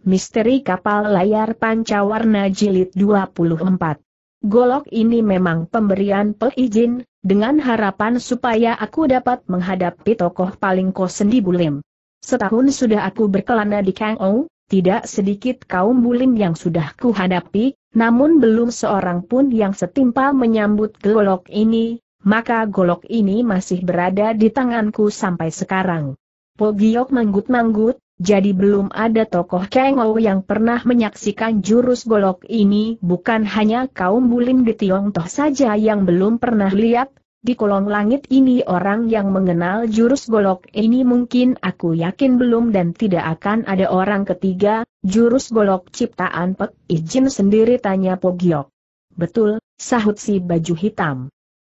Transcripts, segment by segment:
Misteri Kapal Layar Pancawarna Jilid 24. Golok ini memang pemberian peizin, dengan harapan supaya aku dapat menghadapi tokoh paling di bulim. Setahun sudah aku berkelana di Kang Ou, tidak sedikit kaum bulim yang sudah kuhadapi, namun belum seorang pun yang setimpal menyambut golok ini, maka golok ini masih berada di tanganku sampai sekarang. Pogiok manggut-manggut, jadi belum ada tokoh Kengou yang pernah menyaksikan jurus golok ini bukan hanya kaum bulim di Tiongtoh saja yang belum pernah lihat, di kolong langit ini orang yang mengenal jurus golok ini mungkin aku yakin belum dan tidak akan ada orang ketiga, jurus golok ciptaan Pek Ijin sendiri tanya Pogiok. Betul, sahut si baju hitam.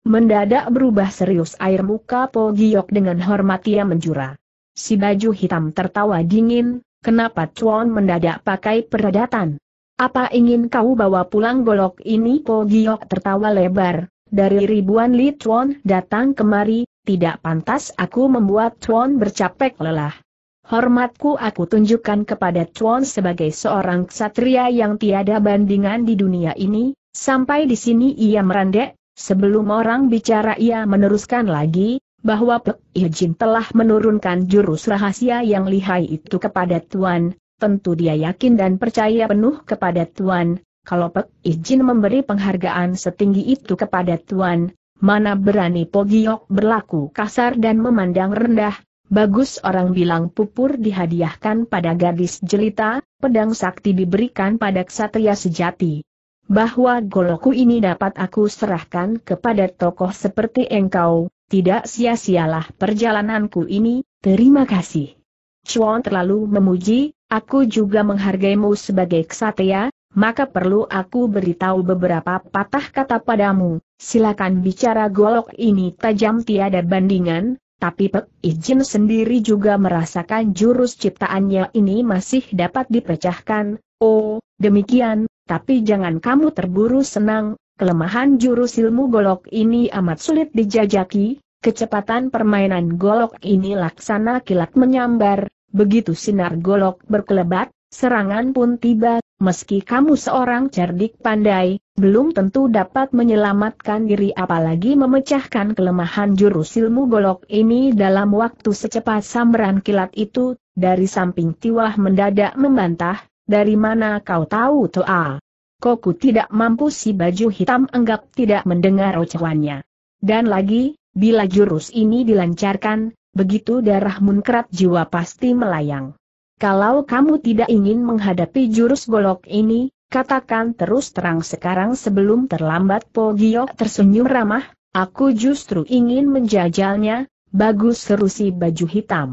Mendadak berubah serius air muka Pogiok dengan hormat ia menjura. Si baju hitam tertawa dingin, kenapa Chuan mendadak pakai peradatan? Apa ingin kau bawa pulang golok ini? Po Giok tertawa lebar, dari ribuan Li Chuan datang kemari, tidak pantas aku membuat Chuan bercapek lelah. Hormatku aku tunjukkan kepada Chuan sebagai seorang ksatria yang tiada bandingan di dunia ini, sampai di sini ia merendek, sebelum orang bicara ia meneruskan lagi, bahwa Pek Ijin telah menurunkan jurus rahasia yang lihai itu kepada Tuan, tentu dia yakin dan percaya penuh kepada Tuan, kalau Pek Ijin memberi penghargaan setinggi itu kepada Tuan, mana berani Pogiok berlaku kasar dan memandang rendah, Bagus orang bilang pupur dihadiahkan pada gadis jelita, pedang sakti diberikan pada ksatria sejati. Bahwa goloku ini dapat aku serahkan kepada tokoh seperti engkau, tidak sia-sialah perjalananku ini, terima kasih. Chuan terlalu memuji, aku juga menghargaimu sebagai ksatria, maka perlu aku beritahu beberapa patah kata padamu, silakan bicara golok ini tajam tiada bandingan, tapi Pek Ijin sendiri juga merasakan jurus ciptaannya ini masih dapat dipecahkan, oh, demikian, tapi jangan kamu terburu senang, kelemahan jurus ilmu golok ini amat sulit dijajaki, Kecepatan permainan golok ini laksana kilat menyambar, begitu sinar golok berkelebat, serangan pun tiba, meski kamu seorang cerdik pandai, belum tentu dapat menyelamatkan diri apalagi memecahkan kelemahan jurus ilmu golok ini dalam waktu secepat sambaran kilat itu, dari samping tiwah mendadak membantah, dari mana kau tahu Toa? Koku tidak mampu si baju hitam enggak tidak mendengar ocehannya. Dan lagi, Bila jurus ini dilancarkan, begitu darah munkrat jiwa pasti melayang. Kalau kamu tidak ingin menghadapi jurus golok ini, katakan terus terang sekarang sebelum terlambat Po Giok tersenyum ramah, aku justru ingin menjajalnya, bagus seru si baju hitam.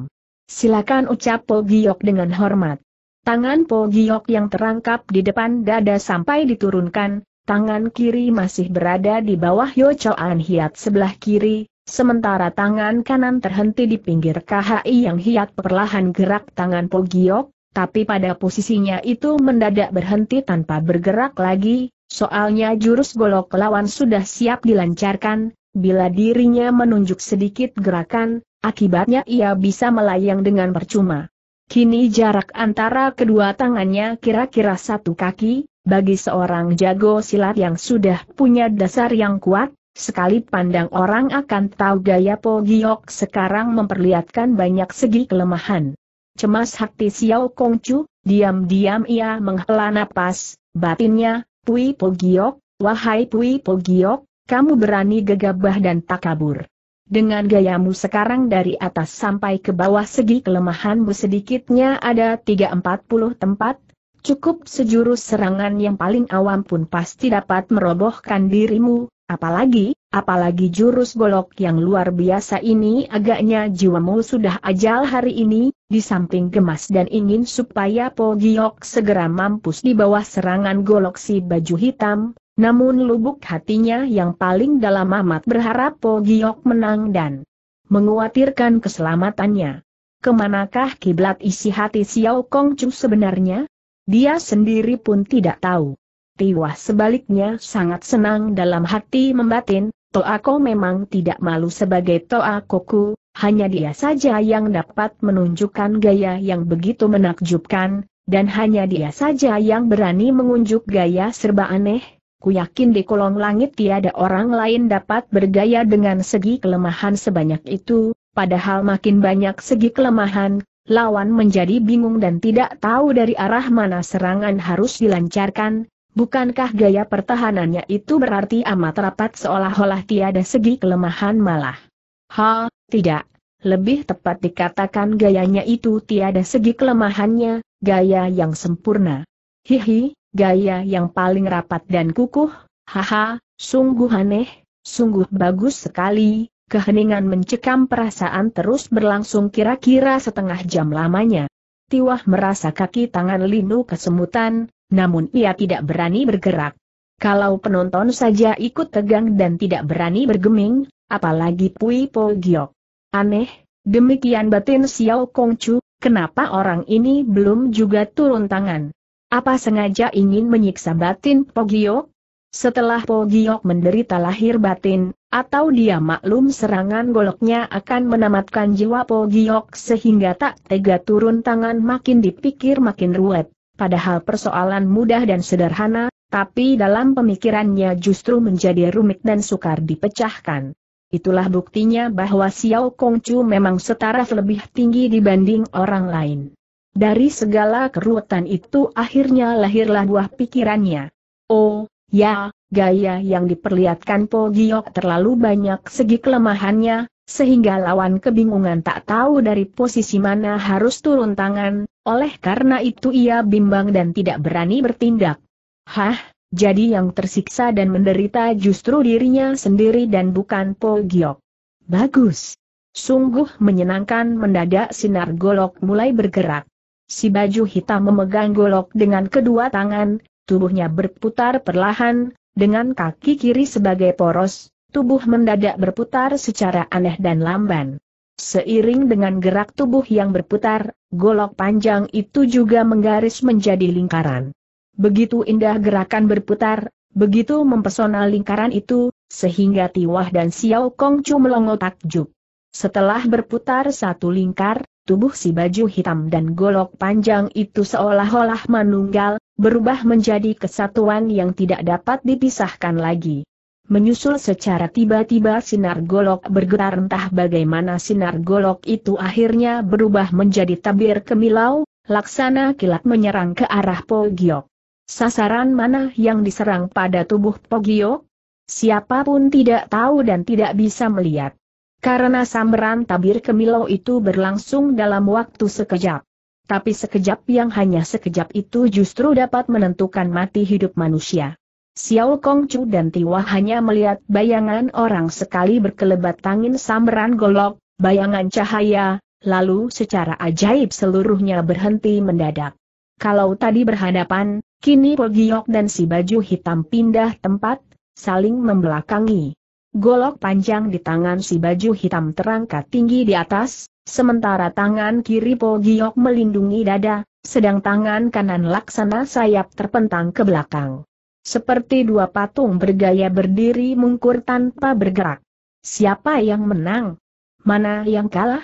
Silakan ucap Po Giok dengan hormat. Tangan Po Giok yang terangkap di depan dada sampai diturunkan, tangan kiri masih berada di bawah Yocoan Hiat sebelah kiri, Sementara tangan kanan terhenti di pinggir KHI yang hiat perlahan gerak tangan Pogiok, tapi pada posisinya itu mendadak berhenti tanpa bergerak lagi, soalnya jurus golok lawan sudah siap dilancarkan, bila dirinya menunjuk sedikit gerakan, akibatnya ia bisa melayang dengan percuma. Kini jarak antara kedua tangannya kira-kira satu kaki, bagi seorang jago silat yang sudah punya dasar yang kuat, Sekali pandang orang akan tahu gaya Po Giok sekarang memperlihatkan banyak segi kelemahan. Cemas hati Xiao Kongcu, diam-diam ia menghela napas, batinnya, Pui Po Giok, wahai Pui Po Giok, kamu berani gegabah dan tak kabur. Dengan gayamu sekarang dari atas sampai ke bawah segi kelemahanmu sedikitnya ada 340 tempat, cukup sejurus serangan yang paling awam pun pasti dapat merobohkan dirimu, Apalagi, apalagi jurus golok yang luar biasa ini agaknya jiwamu sudah ajal hari ini, di samping gemas dan ingin supaya Po Giok segera mampus di bawah serangan golok si baju hitam, namun lubuk hatinya yang paling dalam amat berharap Po Giok menang dan menguatirkan keselamatannya. Kemanakah kiblat isi hati Xiao Kong Chu sebenarnya? Dia sendiri pun tidak tahu. Tiwah sebaliknya sangat senang dalam hati membatin, Toako memang tidak malu sebagai Toakoku, hanya dia saja yang dapat menunjukkan gaya yang begitu menakjubkan, dan hanya dia saja yang berani mengunjuk gaya serba aneh. Ku yakin di kolong langit tiada orang lain dapat bergaya dengan segi kelemahan sebanyak itu, padahal makin banyak segi kelemahan, lawan menjadi bingung dan tidak tahu dari arah mana serangan harus dilancarkan, Bukankah gaya pertahanannya itu berarti amat rapat seolah-olah tiada segi kelemahan malah? Ha, tidak. Lebih tepat dikatakan gayanya itu tiada segi kelemahannya, gaya yang sempurna. Hihi, gaya yang paling rapat dan kukuh, haha, sungguh aneh, sungguh bagus sekali, keheningan mencekam perasaan terus berlangsung kira-kira setengah jam lamanya. Tiwah merasa kaki tangan Linu kesemutan, namun ia tidak berani bergerak. Kalau penonton saja ikut tegang dan tidak berani bergeming, apalagi Pui Po Giok. Aneh, demikian batin Xiao Kongcu, kenapa orang ini belum juga turun tangan? Apa sengaja ingin menyiksa batin Po Giok? Setelah Po Giok menderita lahir batin, atau dia maklum serangan goloknya akan menamatkan jiwa Po Giok sehingga tak tega turun tangan makin dipikir makin ruwet padahal persoalan mudah dan sederhana, tapi dalam pemikirannya justru menjadi rumit dan sukar dipecahkan. Itulah buktinya bahwa Xiao Kongcu memang setaraf lebih tinggi dibanding orang lain. Dari segala keruwetan itu akhirnya lahirlah buah pikirannya. Oh, ya, gaya yang diperlihatkan Po Giok terlalu banyak segi kelemahannya, sehingga lawan kebingungan tak tahu dari posisi mana harus turun tangan, oleh karena itu ia bimbang dan tidak berani bertindak. Hah, jadi yang tersiksa dan menderita justru dirinya sendiri dan bukan Po Giok. Bagus. Sungguh menyenangkan mendadak sinar golok mulai bergerak. Si baju hitam memegang golok dengan kedua tangan, tubuhnya berputar perlahan, dengan kaki kiri sebagai poros, tubuh mendadak berputar secara aneh dan lamban. Seiring dengan gerak tubuh yang berputar, golok panjang itu juga menggaris menjadi lingkaran. Begitu indah gerakan berputar, begitu mempesona lingkaran itu, sehingga Tiwah dan Xiao Kongcu melongo takjub. Setelah berputar satu lingkar, tubuh si baju hitam dan golok panjang itu seolah-olah menunggal, berubah menjadi kesatuan yang tidak dapat dipisahkan lagi. Menyusul secara tiba-tiba sinar golok bergetar entah bagaimana sinar golok itu akhirnya berubah menjadi tabir kemilau, laksana kilat menyerang ke arah Pogiok. Sasaran mana yang diserang pada tubuh Pogiok? Siapapun tidak tahu dan tidak bisa melihat. Karena sambaran tabir kemilau itu berlangsung dalam waktu sekejap. Tapi sekejap yang hanya sekejap itu justru dapat menentukan mati hidup manusia. Xiao Kongcu dan Tiwa hanya melihat bayangan orang sekali berkelebat tangin samberan golok, bayangan cahaya, lalu secara ajaib seluruhnya berhenti mendadak. Kalau tadi berhadapan, kini Pogiok dan si baju hitam pindah tempat, saling membelakangi. Golok panjang di tangan si baju hitam terangkat tinggi di atas, sementara tangan kiri Pogiok melindungi dada, sedang tangan kanan laksana sayap terpentang ke belakang. Seperti dua patung bergaya berdiri mungkur tanpa bergerak. Siapa yang menang? Mana yang kalah?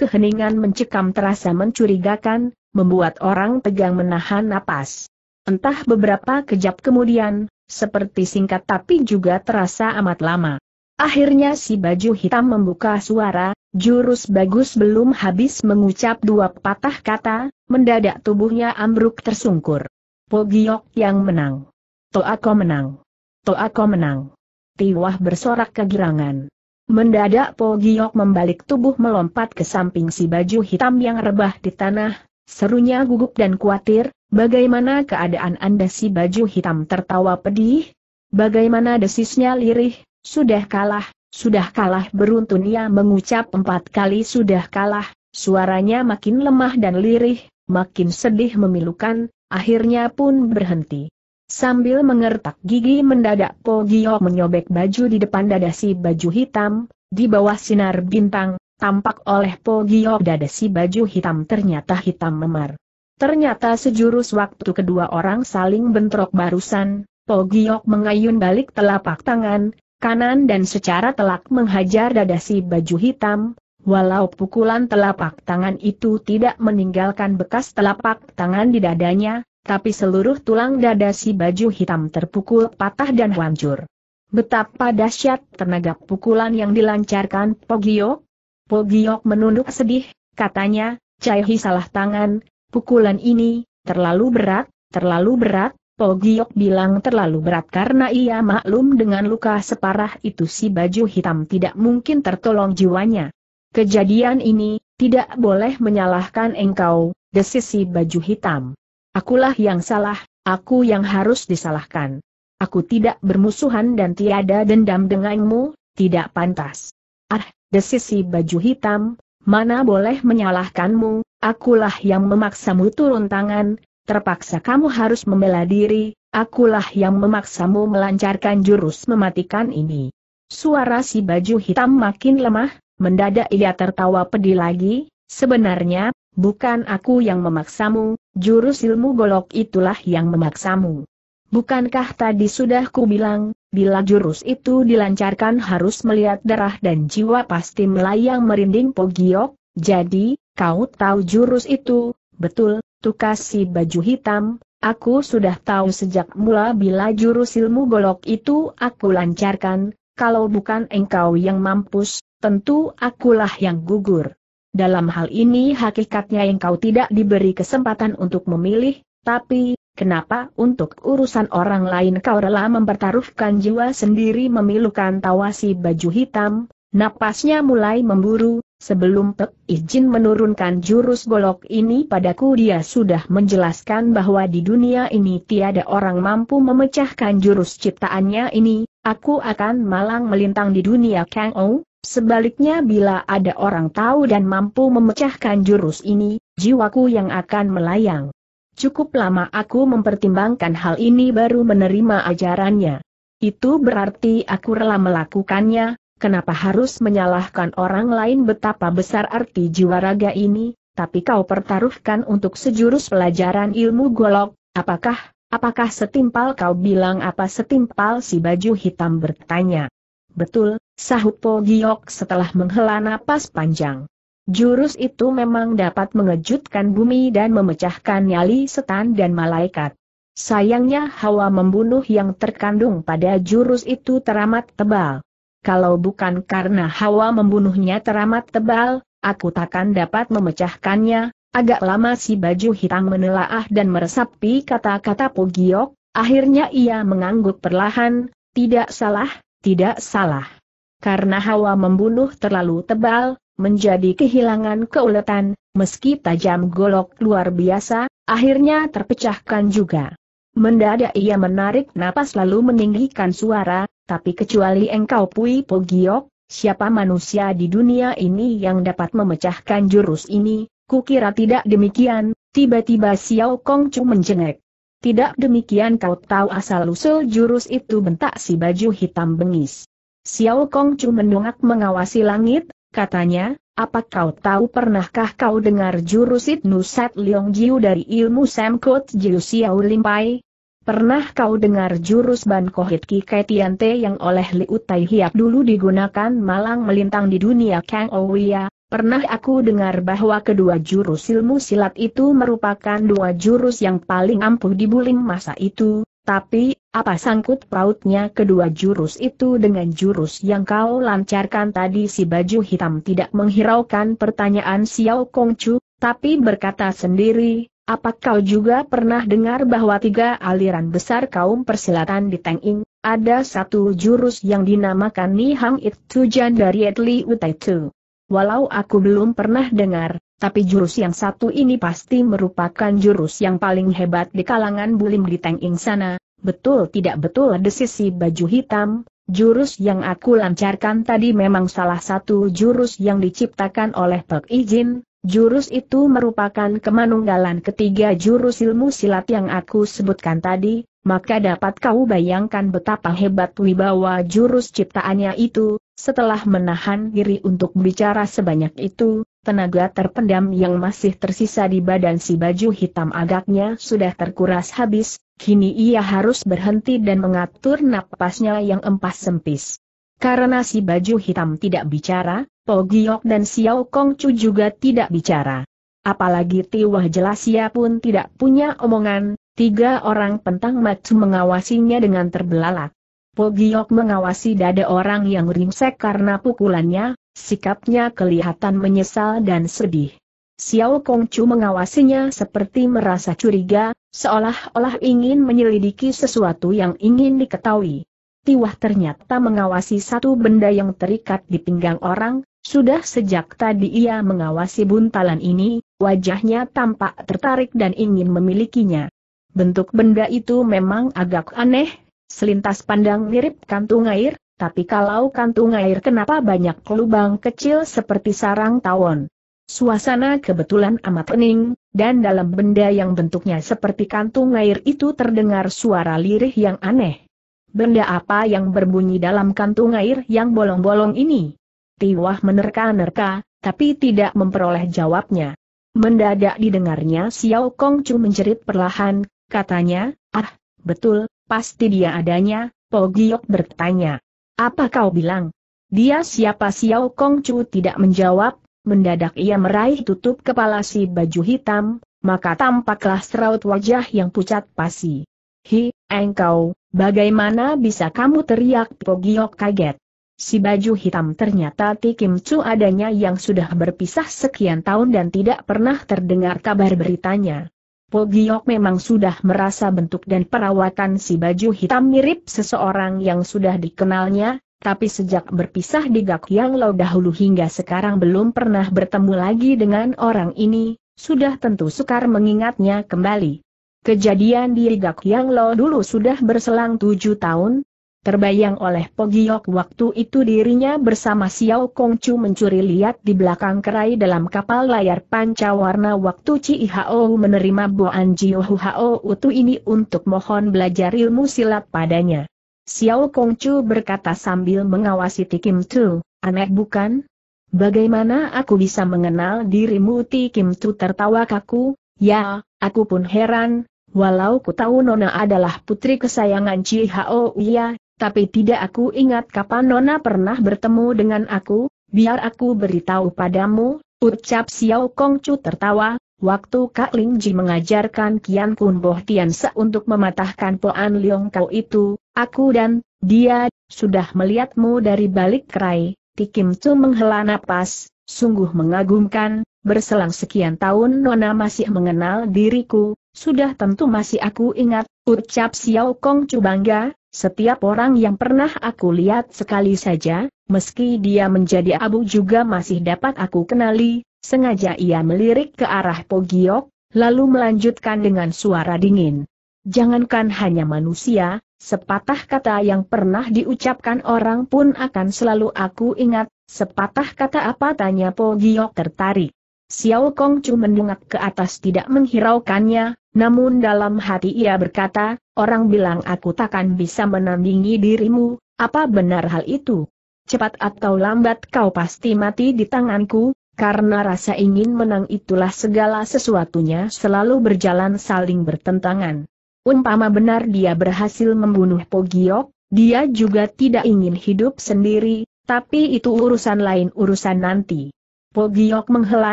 Keheningan mencekam terasa mencurigakan, membuat orang tegang menahan napas. Entah beberapa kejap kemudian, seperti singkat tapi juga terasa amat lama. Akhirnya si baju hitam membuka suara, jurus bagus belum habis mengucap dua patah kata, mendadak tubuhnya ambruk tersungkur. Pogiok yang menang. Toako menang. Toako menang. Tiwah bersorak kegirangan. Mendadak Po Giok membalik tubuh melompat ke samping si baju hitam yang rebah di tanah, serunya gugup dan khawatir, bagaimana keadaan Anda si baju hitam tertawa pedih? Bagaimana desisnya lirih, sudah kalah, sudah kalah beruntun ia mengucap empat kali sudah kalah, suaranya makin lemah dan lirih, makin sedih memilukan, akhirnya pun berhenti. Sambil mengertak gigi mendadak Po Gio menyobek baju di depan dada si baju hitam, di bawah sinar bintang, tampak oleh Po Gio dada si baju hitam ternyata hitam memar. Ternyata sejurus waktu kedua orang saling bentrok barusan, Po Gio mengayun balik telapak tangan, kanan dan secara telak menghajar dada si baju hitam, walau pukulan telapak tangan itu tidak meninggalkan bekas telapak tangan di dadanya, tapi seluruh tulang dada si baju hitam terpukul patah dan hancur. Betapa dahsyat tenaga pukulan yang dilancarkan Pogiok. Pogiok menunduk sedih, katanya, Caihi salah tangan, pukulan ini, terlalu berat, terlalu berat, Pogiok bilang terlalu berat karena ia maklum dengan luka separah itu si baju hitam tidak mungkin tertolong jiwanya. Kejadian ini, tidak boleh menyalahkan engkau, desis si baju hitam. Akulah yang salah, aku yang harus disalahkan. Aku tidak bermusuhan dan tiada dendam denganmu, tidak pantas. Ah, desisi baju hitam, mana boleh menyalahkanmu, akulah yang memaksamu turun tangan, terpaksa kamu harus membela diri, akulah yang memaksamu melancarkan jurus mematikan ini. Suara si baju hitam makin lemah, mendadak ia tertawa pedih lagi, sebenarnya, bukan aku yang memaksamu, Jurus ilmu golok itulah yang memaksamu. Bukankah tadi sudah kubilang, bila jurus itu dilancarkan harus melihat darah dan jiwa pasti melayang merinding Pogiok, jadi, kau tahu jurus itu, betul, tukas si baju hitam, aku sudah tahu sejak mula bila jurus ilmu golok itu aku lancarkan, kalau bukan engkau yang mampus, tentu akulah yang gugur. Dalam hal ini hakikatnya engkau tidak diberi kesempatan untuk memilih, tapi, kenapa untuk urusan orang lain kau rela mempertaruhkan jiwa sendiri memilukan tawasi baju hitam, napasnya mulai memburu, sebelum Pek izin menurunkan jurus golok ini padaku dia sudah menjelaskan bahwa di dunia ini tiada orang mampu memecahkan jurus ciptaannya ini, aku akan malang melintang di dunia Kang Ou, Sebaliknya bila ada orang tahu dan mampu memecahkan jurus ini, jiwaku yang akan melayang. Cukup lama aku mempertimbangkan hal ini baru menerima ajarannya. Itu berarti aku rela melakukannya, kenapa harus menyalahkan orang lain betapa besar arti jiwa raga ini, tapi kau pertaruhkan untuk sejurus pelajaran ilmu golok, apakah, apakah setimpal kau bilang apa setimpal si baju hitam bertanya. Betul, Sahut Po Giok setelah menghela napas panjang. Jurus itu memang dapat mengejutkan bumi dan memecahkan nyali setan dan malaikat. Sayangnya hawa membunuh yang terkandung pada jurus itu teramat tebal. Kalau bukan karena hawa membunuhnya teramat tebal, aku takkan dapat memecahkannya. Agak lama si baju hitam menelaah dan meresapi kata-kata Pogiok. akhirnya ia mengangguk perlahan, tidak salah, tidak salah. Karena hawa membunuh terlalu tebal, menjadi kehilangan keuletan, meski tajam golok luar biasa, akhirnya terpecahkan juga. Mendadak ia menarik napas lalu meninggikan suara, tapi kecuali engkau Pui Pogiok, siapa manusia di dunia ini yang dapat memecahkan jurus ini, kukira tidak demikian, tiba-tiba Xiao Kong Chu menjengek. Tidak demikian kau tahu asal-usul jurus itu bentak si baju hitam bengis. Xiao Chu mendongak mengawasi langit, katanya, apa kau tahu pernahkah kau dengar jurus Itnu Sat Leong Jiu dari ilmu Sam Jiu Xiao Limpai? Pernah kau dengar jurus Ban Kohit Ki Te yang oleh Liu Tai Hiap dulu digunakan malang melintang di dunia Kang Ouya? Pernah aku dengar bahwa kedua jurus ilmu silat itu merupakan dua jurus yang paling ampuh di buling masa itu, tapi, apa sangkut pautnya kedua jurus itu dengan jurus yang kau lancarkan tadi si baju hitam tidak menghiraukan pertanyaan Xiao Kongchu, tapi berkata sendiri, apa kau juga pernah dengar bahwa tiga aliran besar kaum persilatan di Teng Ing, ada satu jurus yang dinamakan Ni Hang It Jan dari Etli Utai Tu. Walau aku belum pernah dengar, tapi jurus yang satu ini pasti merupakan jurus yang paling hebat di kalangan bulim di Teng Ing sana, betul tidak betul sisi baju hitam, jurus yang aku lancarkan tadi memang salah satu jurus yang diciptakan oleh Pek Ijin, jurus itu merupakan kemanunggalan ketiga jurus ilmu silat yang aku sebutkan tadi, maka dapat kau bayangkan betapa hebat wibawa jurus ciptaannya itu, setelah menahan diri untuk bicara sebanyak itu, tenaga terpendam yang masih tersisa di badan si baju hitam agaknya sudah terkuras habis, kini ia harus berhenti dan mengatur napasnya yang empas sempis. Karena si baju hitam tidak bicara, Po Giok dan Xiao Kong Chu juga tidak bicara. Apalagi Tiwah Jelasia pun tidak punya omongan, tiga orang pentang matu mengawasinya dengan terbelalak. Po Giok mengawasi dada orang yang ringsek karena pukulannya, Sikapnya kelihatan menyesal dan sedih. Xiao Kongchu mengawasinya seperti merasa curiga, seolah-olah ingin menyelidiki sesuatu yang ingin diketahui. Tiwah ternyata mengawasi satu benda yang terikat di pinggang orang, sudah sejak tadi ia mengawasi buntalan ini, wajahnya tampak tertarik dan ingin memilikinya. Bentuk benda itu memang agak aneh, selintas pandang mirip kantung air, tapi kalau kantung air kenapa banyak lubang kecil seperti sarang tawon? Suasana kebetulan amat hening, dan dalam benda yang bentuknya seperti kantung air itu terdengar suara lirih yang aneh. Benda apa yang berbunyi dalam kantung air yang bolong-bolong ini? Tiwah menerka-nerka, tapi tidak memperoleh jawabnya. Mendadak didengarnya Xiao Kong Chu menjerit perlahan, katanya, ah, betul, pasti dia adanya, Po Giok bertanya. Apa kau bilang? Dia siapa Xiao Kong Chu tidak menjawab, mendadak ia meraih tutup kepala si baju hitam, maka tampaklah seraut wajah yang pucat pasi. Hi, engkau, bagaimana bisa kamu teriak Pogiok kaget. Si baju hitam ternyata Ti Kim Chu adanya yang sudah berpisah sekian tahun dan tidak pernah terdengar kabar beritanya. Po Giok memang sudah merasa bentuk dan perawatan si baju hitam mirip seseorang yang sudah dikenalnya, tapi sejak berpisah di Gak Yang Lo dahulu hingga sekarang belum pernah bertemu lagi dengan orang ini, sudah tentu sukar mengingatnya kembali. Kejadian di Gak Yang Lo dulu sudah berselang tujuh tahun, Terbayang oleh Pogiok waktu itu dirinya bersama Xiao Kongcu mencuri lihat di belakang kerai dalam kapal layar panca warna waktu Ci Hao menerima Boan Jiu Hao Utu ini untuk mohon belajar ilmu silat padanya. Xiao Kongcu berkata sambil mengawasi Tikim Tu, aneh bukan? Bagaimana aku bisa mengenal dirimu Kim Tu tertawa kaku, ya, aku pun heran, Walau ku tahu Nona adalah putri kesayangan Ci Hao Uya, tapi tidak aku ingat kapan Nona pernah bertemu dengan aku, biar aku beritahu padamu, ucap Xiao Kongcu tertawa, waktu Kak Lingji mengajarkan Kian Kun Boh Tiansa untuk mematahkan Poan Leong Kau itu, aku dan dia sudah melihatmu dari balik kerai, Tikim Tu menghela napas, sungguh mengagumkan, berselang sekian tahun Nona masih mengenal diriku, sudah tentu masih aku ingat, ucap Xiao Kongcu bangga, setiap orang yang pernah aku lihat sekali saja, meski dia menjadi abu juga masih dapat aku kenali, sengaja ia melirik ke arah Pogiok, lalu melanjutkan dengan suara dingin. Jangankan hanya manusia, sepatah kata yang pernah diucapkan orang pun akan selalu aku ingat, sepatah kata apa tanya Pogiok tertarik. Xiao Kongcu mendungak ke atas tidak menghiraukannya, namun dalam hati ia berkata, orang bilang aku takkan bisa menandingi dirimu, apa benar hal itu? Cepat atau lambat kau pasti mati di tanganku, karena rasa ingin menang itulah segala sesuatunya selalu berjalan saling bertentangan. Umpama benar dia berhasil membunuh Pogiok, dia juga tidak ingin hidup sendiri, tapi itu urusan lain urusan nanti. Pogiok menghela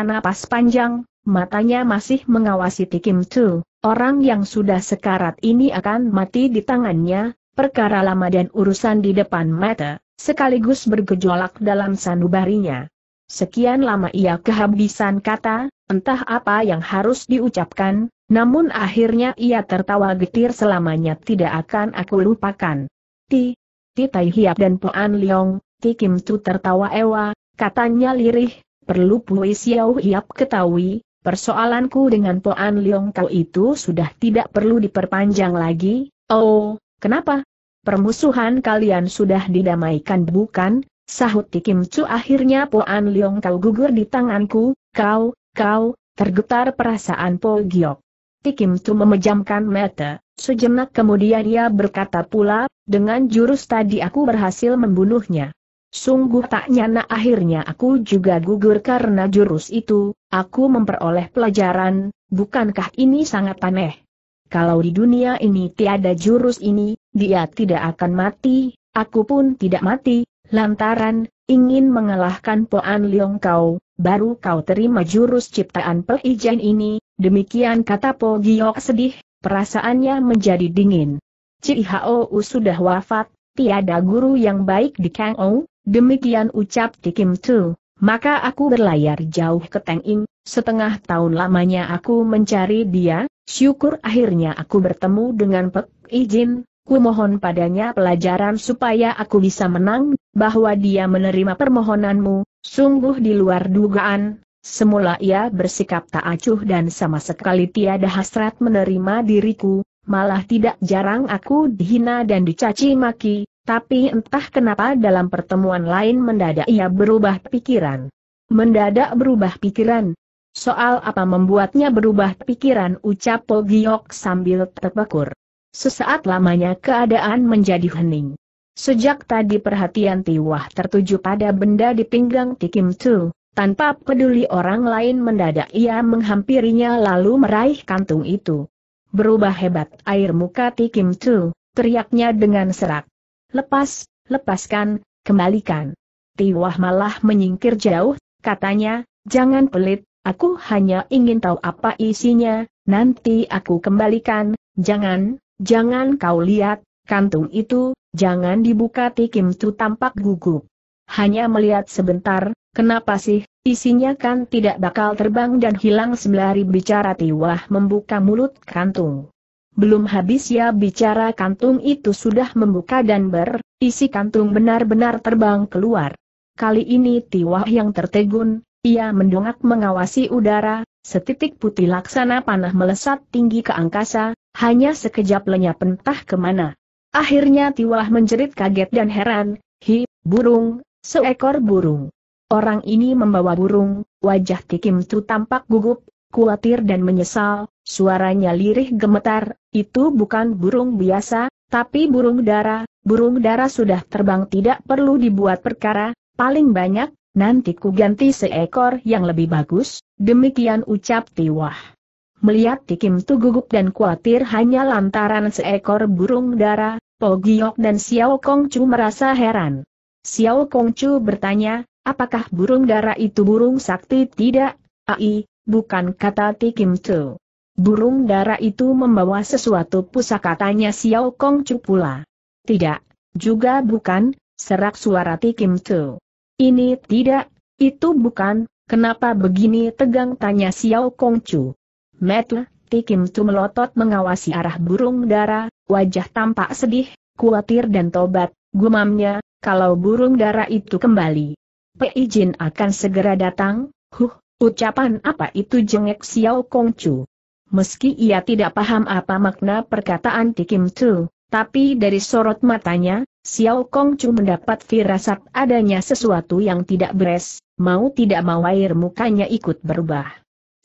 napas panjang, matanya masih mengawasi Tikim Tu. Orang yang sudah sekarat ini akan mati di tangannya, perkara lama dan urusan di depan mata, sekaligus bergejolak dalam sanubarinya. Sekian lama ia kehabisan kata, entah apa yang harus diucapkan, namun akhirnya ia tertawa getir selamanya tidak akan aku lupakan. Ti, Ti Tai Hiap dan Poan Leong, Ti Kim Tu tertawa ewa, katanya lirih, perlu Pui Xiao Hiap ketahui, Persoalanku dengan Poan Leong Kau itu sudah tidak perlu diperpanjang lagi, oh, kenapa? Permusuhan kalian sudah didamaikan bukan? Sahut Tikim Chu akhirnya Poan Leong Kau gugur di tanganku, kau, kau, tergetar perasaan Po Giok. Tikim Chu memejamkan mata, sejenak kemudian ia berkata pula, dengan jurus tadi aku berhasil membunuhnya. Sungguh tak nyana akhirnya aku juga gugur karena jurus itu, aku memperoleh pelajaran, bukankah ini sangat aneh? Kalau di dunia ini tiada jurus ini, dia tidak akan mati, aku pun tidak mati, lantaran, ingin mengalahkan Poan Liong kau, baru kau terima jurus ciptaan Peijen ini, demikian kata Po Giok sedih, perasaannya menjadi dingin. Ci Hao sudah wafat, tiada guru yang baik di Kang Ou, Demikian ucap Tikim Tu, maka aku berlayar jauh ke Tenging, setengah tahun lamanya aku mencari dia, syukur akhirnya aku bertemu dengan Pek Ijin, ku mohon padanya pelajaran supaya aku bisa menang, bahwa dia menerima permohonanmu, sungguh di luar dugaan, semula ia bersikap tak acuh dan sama sekali tiada hasrat menerima diriku, malah tidak jarang aku dihina dan dicaci maki, tapi entah kenapa dalam pertemuan lain mendadak ia berubah pikiran. Mendadak berubah pikiran. Soal apa membuatnya berubah pikiran ucap Po sambil terpekur. Sesaat lamanya keadaan menjadi hening. Sejak tadi perhatian Tiwah tertuju pada benda di pinggang Tikim Tu, tanpa peduli orang lain mendadak ia menghampirinya lalu meraih kantung itu. Berubah hebat air muka Tikim Tu, teriaknya dengan serak lepas, lepaskan, kembalikan. Tiwah malah menyingkir jauh, katanya, jangan pelit, aku hanya ingin tahu apa isinya, nanti aku kembalikan, jangan, jangan kau lihat, kantung itu, jangan dibuka Tikim Tu tampak gugup. Hanya melihat sebentar, kenapa sih, isinya kan tidak bakal terbang dan hilang sembari bicara Tiwah membuka mulut kantung. Belum habis ya bicara kantung itu sudah membuka dan ber, isi kantung benar-benar terbang keluar. Kali ini Tiwah yang tertegun, ia mendongak mengawasi udara, setitik putih laksana panah melesat tinggi ke angkasa, hanya sekejap lenyap entah kemana. Akhirnya Tiwah menjerit kaget dan heran, hi, burung, seekor burung. Orang ini membawa burung, wajah Kikim Tu tampak gugup, khawatir dan menyesal, suaranya lirih gemetar, itu bukan burung biasa, tapi burung dara, burung dara sudah terbang tidak perlu dibuat perkara, paling banyak, nanti ku ganti seekor yang lebih bagus, demikian ucap Tiwah. Melihat Tikim Tu gugup dan khawatir hanya lantaran seekor burung dara, Pogiok dan Xiao Kongcu merasa heran. Xiao Kongcu bertanya, apakah burung dara itu burung sakti tidak? Ai, bukan kata Tikim Tu. Burung dara itu membawa sesuatu pusaka tanya Xiao Kong Chu pula. Tidak, juga bukan, serak suara Tikim Tu. Ini tidak, itu bukan, kenapa begini tegang tanya Xiao Kong Chu. Metle, Tikim Tu melotot mengawasi arah burung dara, wajah tampak sedih, khawatir dan tobat, gumamnya, kalau burung dara itu kembali. Peijin akan segera datang, huh, Ucapan apa itu jengek Xiao Kong Chu? Meski ia tidak paham apa makna perkataan Kim Tu, tapi dari sorot matanya, Xiao Kong Chu mendapat firasat adanya sesuatu yang tidak beres, mau tidak mau air mukanya ikut berubah.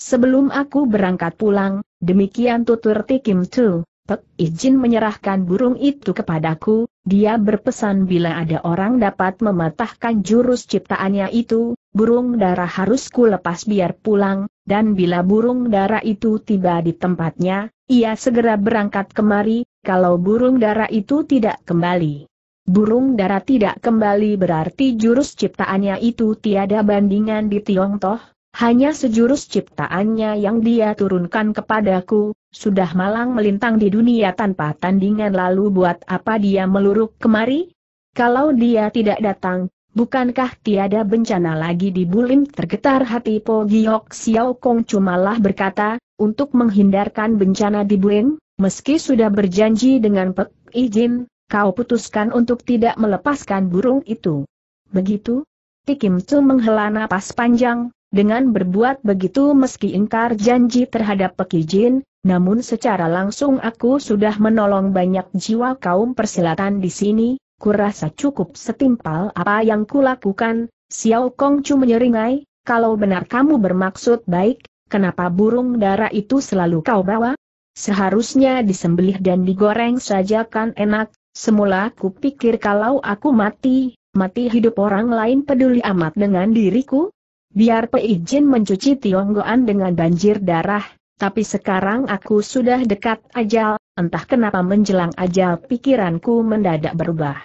Sebelum aku berangkat pulang, demikian tutur Tikim Tu, Pek izin menyerahkan burung itu kepadaku, dia berpesan bila ada orang dapat mematahkan jurus ciptaannya itu, burung darah harus lepas biar pulang, dan bila burung darah itu tiba di tempatnya, ia segera berangkat kemari, kalau burung darah itu tidak kembali. Burung darah tidak kembali berarti jurus ciptaannya itu tiada bandingan di Toh, hanya sejurus ciptaannya yang dia turunkan kepadaku, sudah malang melintang di dunia tanpa tandingan lalu buat apa dia meluruk kemari? Kalau dia tidak datang, bukankah tiada bencana lagi di Bulim tergetar hati Po Giok Xiao Kong cumalah berkata, untuk menghindarkan bencana di Bulim, meski sudah berjanji dengan Pek Ijin, kau putuskan untuk tidak melepaskan burung itu. Begitu? Tikim Tsu menghela napas panjang, dengan berbuat begitu meski ingkar janji terhadap pekijin, namun secara langsung aku sudah menolong banyak jiwa kaum persilatan di sini, kurasa cukup setimpal apa yang kulakukan, Xiao Kongcu menyeringai, kalau benar kamu bermaksud baik, kenapa burung dara itu selalu kau bawa? Seharusnya disembelih dan digoreng saja kan enak, semula kupikir kalau aku mati, mati hidup orang lain peduli amat dengan diriku, Biar peijin mencuci Tionggoan dengan banjir darah, tapi sekarang aku sudah dekat ajal, entah kenapa menjelang ajal pikiranku mendadak berubah.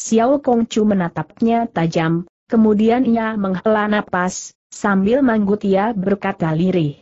Xiao Kongcu menatapnya tajam, kemudian ia menghela napas, sambil manggut ia berkata lirih.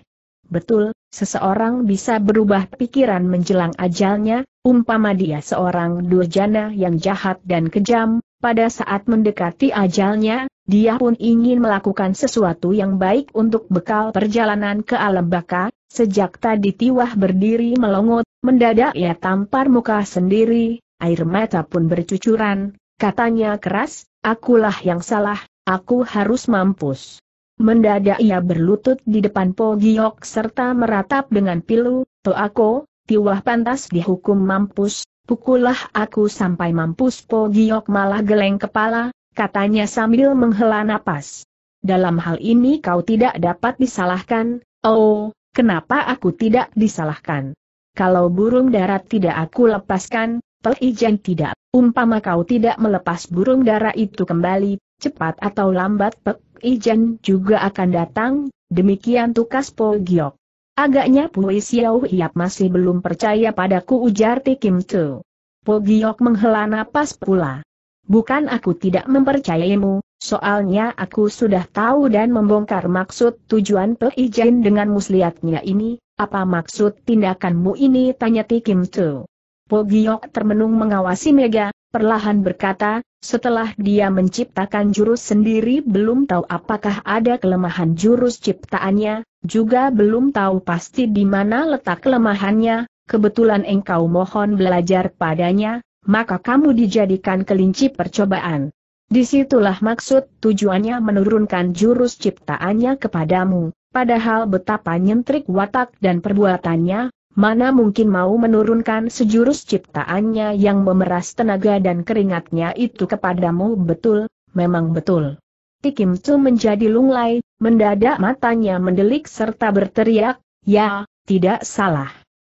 Betul, seseorang bisa berubah pikiran menjelang ajalnya, umpama dia seorang durjana yang jahat dan kejam, pada saat mendekati ajalnya, dia pun ingin melakukan sesuatu yang baik untuk bekal perjalanan ke alam baka, sejak tadi Tiwah berdiri melongot, mendadak ia tampar muka sendiri, air mata pun bercucuran, katanya keras, akulah yang salah, aku harus mampus. Mendadak ia berlutut di depan Po Giok serta meratap dengan pilu, aku, Tiwah pantas dihukum mampus, pukullah aku sampai mampus Po Giok malah geleng kepala, katanya sambil menghela napas. Dalam hal ini kau tidak dapat disalahkan, oh, kenapa aku tidak disalahkan? Kalau burung darat tidak aku lepaskan, Pelijan tidak, umpama kau tidak melepas burung darah itu kembali, cepat atau lambat Pelijan juga akan datang, demikian tukas Po Giok. Agaknya Pui Xiao Hiap masih belum percaya padaku ujar Tikim Tu. Po Giok menghela napas pula. Bukan aku tidak mempercayaimu, soalnya aku sudah tahu dan membongkar maksud tujuan peijin dengan muslihatnya ini, apa maksud tindakanmu ini tanya Tikim Tu. Po Giok termenung mengawasi Mega, perlahan berkata, setelah dia menciptakan jurus sendiri belum tahu apakah ada kelemahan jurus ciptaannya, juga belum tahu pasti di mana letak kelemahannya, kebetulan engkau mohon belajar padanya, maka kamu dijadikan kelinci percobaan. Disitulah maksud tujuannya menurunkan jurus ciptaannya kepadamu, padahal betapa nyentrik watak dan perbuatannya, mana mungkin mau menurunkan sejurus ciptaannya yang memeras tenaga dan keringatnya itu kepadamu betul, memang betul. Tikim Tu menjadi lunglai, mendadak matanya mendelik serta berteriak, ya, tidak salah.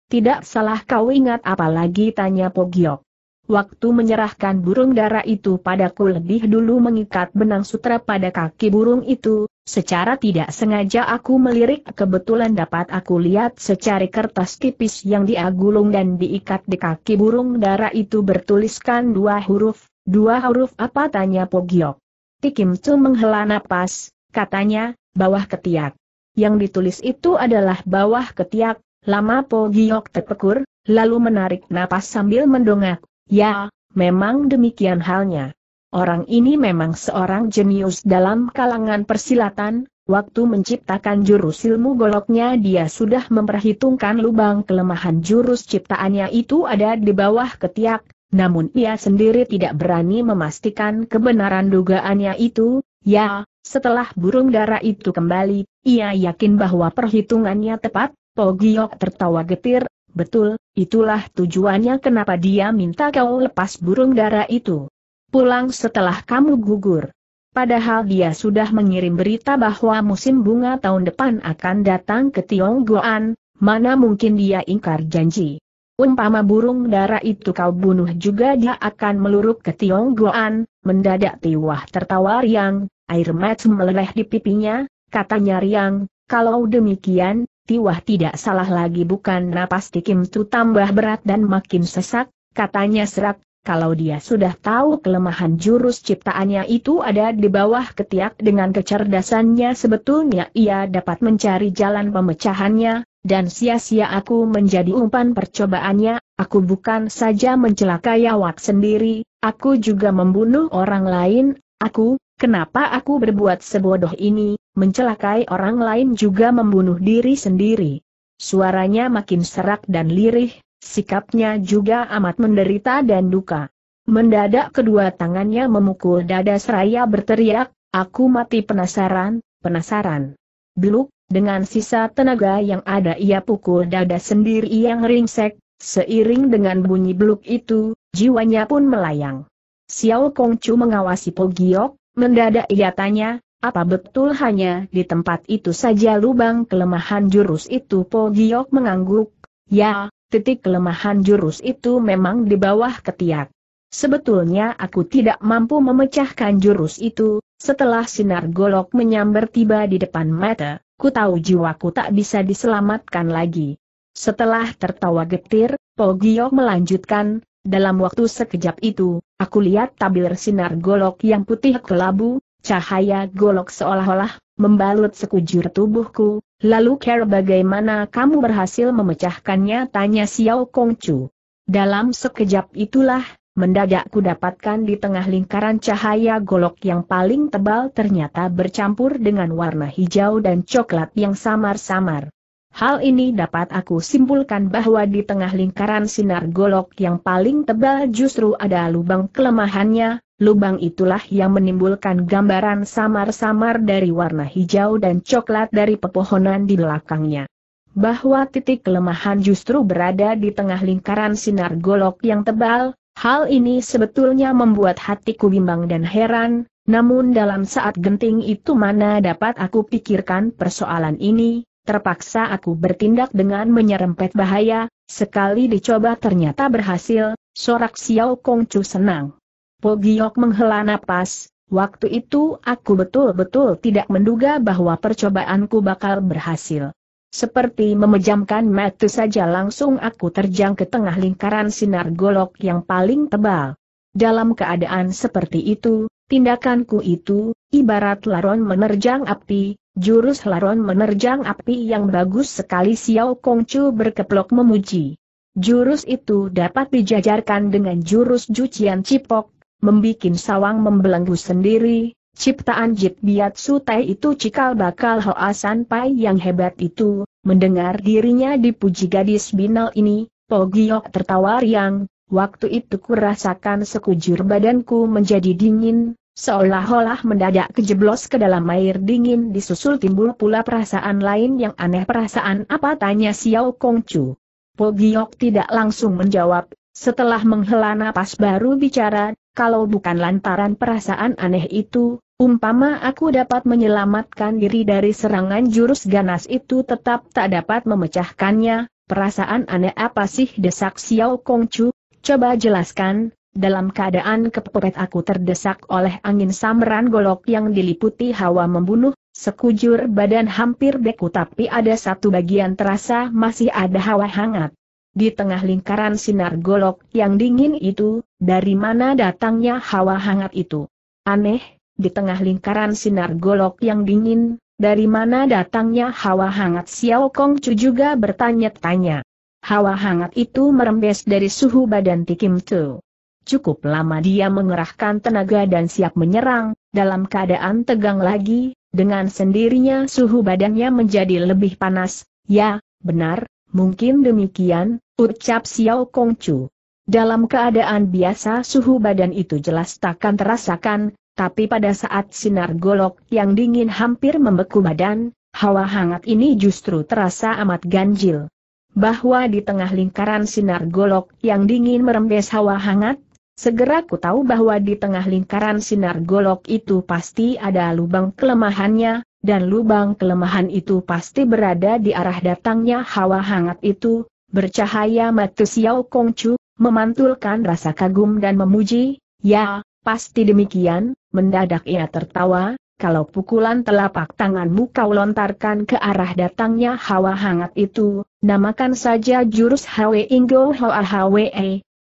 Tidak salah kau ingat apalagi tanya Pogiok. Waktu menyerahkan burung dara itu padaku lebih dulu mengikat benang sutra pada kaki burung itu, secara tidak sengaja aku melirik kebetulan dapat aku lihat secari kertas tipis yang diagulung dan diikat di kaki burung dara itu bertuliskan dua huruf, dua huruf apa tanya Pogiok. Tikim Tu menghela napas, katanya, bawah ketiak. Yang ditulis itu adalah bawah ketiak, lama Pogiok terpekur, lalu menarik napas sambil mendongak, Ya, memang demikian halnya. Orang ini memang seorang jenius dalam kalangan persilatan, waktu menciptakan jurus ilmu goloknya dia sudah memperhitungkan lubang kelemahan jurus ciptaannya itu ada di bawah ketiak, namun ia sendiri tidak berani memastikan kebenaran dugaannya itu, ya, setelah burung darah itu kembali, ia yakin bahwa perhitungannya tepat, Pogiok tertawa getir, Betul, itulah tujuannya kenapa dia minta kau lepas burung dara itu. Pulang setelah kamu gugur. Padahal dia sudah mengirim berita bahwa musim bunga tahun depan akan datang ke Tionggoan, mana mungkin dia ingkar janji. Umpama burung dara itu kau bunuh juga dia akan meluruk ke Tionggoan, mendadak Tiwah tertawa riang, air mata meleleh di pipinya, katanya riang, kalau demikian, Tiwah tidak salah lagi bukan napas Tikim Tu tambah berat dan makin sesak, katanya serak, kalau dia sudah tahu kelemahan jurus ciptaannya itu ada di bawah ketiak dengan kecerdasannya sebetulnya ia dapat mencari jalan pemecahannya, dan sia-sia aku menjadi umpan percobaannya, aku bukan saja mencelakai awak sendiri, aku juga membunuh orang lain, aku, Kenapa aku berbuat sebodoh ini, mencelakai orang lain juga membunuh diri sendiri? Suaranya makin serak dan lirih, sikapnya juga amat menderita dan duka. Mendadak kedua tangannya memukul dada seraya berteriak, aku mati penasaran, penasaran. Biluk, dengan sisa tenaga yang ada ia pukul dada sendiri yang ringsek, seiring dengan bunyi beluk itu, jiwanya pun melayang. Xiao Kongcu mengawasi Pogiok, Mendadak ia tanya, apa betul hanya di tempat itu saja lubang kelemahan jurus itu Po Giok mengangguk, ya, titik kelemahan jurus itu memang di bawah ketiak. Sebetulnya aku tidak mampu memecahkan jurus itu, setelah sinar golok menyambar tiba di depan mata, ku tahu jiwaku tak bisa diselamatkan lagi. Setelah tertawa getir, Po Giok melanjutkan, dalam waktu sekejap itu, aku lihat tabir sinar golok yang putih kelabu, cahaya golok seolah-olah membalut sekujur tubuhku, lalu care bagaimana kamu berhasil memecahkannya tanya Xiao Kongchu. Dalam sekejap itulah, mendadak ku dapatkan di tengah lingkaran cahaya golok yang paling tebal ternyata bercampur dengan warna hijau dan coklat yang samar-samar. Hal ini dapat aku simpulkan bahwa di tengah lingkaran sinar golok yang paling tebal justru ada lubang kelemahannya, lubang itulah yang menimbulkan gambaran samar-samar dari warna hijau dan coklat dari pepohonan di belakangnya. Bahwa titik kelemahan justru berada di tengah lingkaran sinar golok yang tebal, hal ini sebetulnya membuat hatiku bimbang dan heran, namun dalam saat genting itu mana dapat aku pikirkan persoalan ini, terpaksa aku bertindak dengan menyerempet bahaya, sekali dicoba ternyata berhasil, sorak Xiao Kongcu senang. Po Giok menghela napas, waktu itu aku betul-betul tidak menduga bahwa percobaanku bakal berhasil. Seperti memejamkan mata saja langsung aku terjang ke tengah lingkaran sinar golok yang paling tebal. Dalam keadaan seperti itu, tindakanku itu, ibarat laron menerjang api, Jurus Laron menerjang api yang bagus sekali Xiao Kongcu berkeplok memuji. Jurus itu dapat dijajarkan dengan jurus Jucian Cipok, membikin sawang membelenggu sendiri, ciptaan Jit Biat Sutai itu cikal bakal Hoa Pai yang hebat itu, mendengar dirinya dipuji gadis binal ini, Pogiok tertawa riang, waktu itu kurasakan sekujur badanku menjadi dingin, Seolah-olah mendadak kejeblos ke dalam air dingin disusul timbul pula perasaan lain yang aneh perasaan apa tanya Xiao Kongchu. Po Giok tidak langsung menjawab, setelah menghela napas baru bicara, kalau bukan lantaran perasaan aneh itu, umpama aku dapat menyelamatkan diri dari serangan jurus ganas itu tetap tak dapat memecahkannya, perasaan aneh apa sih desak Xiao Kongchu. coba jelaskan, dalam keadaan kepepet aku terdesak oleh angin samran golok yang diliputi hawa membunuh, sekujur badan hampir beku tapi ada satu bagian terasa masih ada hawa hangat. Di tengah lingkaran sinar golok yang dingin itu, dari mana datangnya hawa hangat itu? Aneh, di tengah lingkaran sinar golok yang dingin, dari mana datangnya hawa hangat Xiao Kong Chu juga bertanya-tanya. Hawa hangat itu merembes dari suhu badan Tikim Tu. Cukup lama dia mengerahkan tenaga dan siap menyerang, dalam keadaan tegang lagi, dengan sendirinya suhu badannya menjadi lebih panas. Ya, benar, mungkin demikian, ucap Xiao Kongcu. Dalam keadaan biasa suhu badan itu jelas takkan terasakan, tapi pada saat sinar golok yang dingin hampir membeku badan, hawa hangat ini justru terasa amat ganjil. Bahwa di tengah lingkaran sinar golok yang dingin merembes hawa hangat, Segera ku tahu bahwa di tengah lingkaran sinar golok itu pasti ada lubang kelemahannya, dan lubang kelemahan itu pasti berada di arah datangnya hawa hangat itu, bercahaya mata Xiao Kongcu, memantulkan rasa kagum dan memuji, ya, pasti demikian, mendadak ia tertawa, kalau pukulan telapak tanganmu kau lontarkan ke arah datangnya hawa hangat itu, namakan saja jurus Hwe Inggo Hoa Hwe,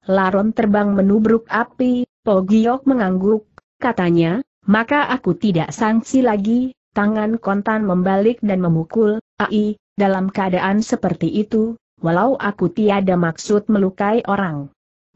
Laron terbang menubruk api, Pogiok mengangguk, katanya, maka aku tidak sanksi lagi, tangan kontan membalik dan memukul, ai, dalam keadaan seperti itu, walau aku tiada maksud melukai orang.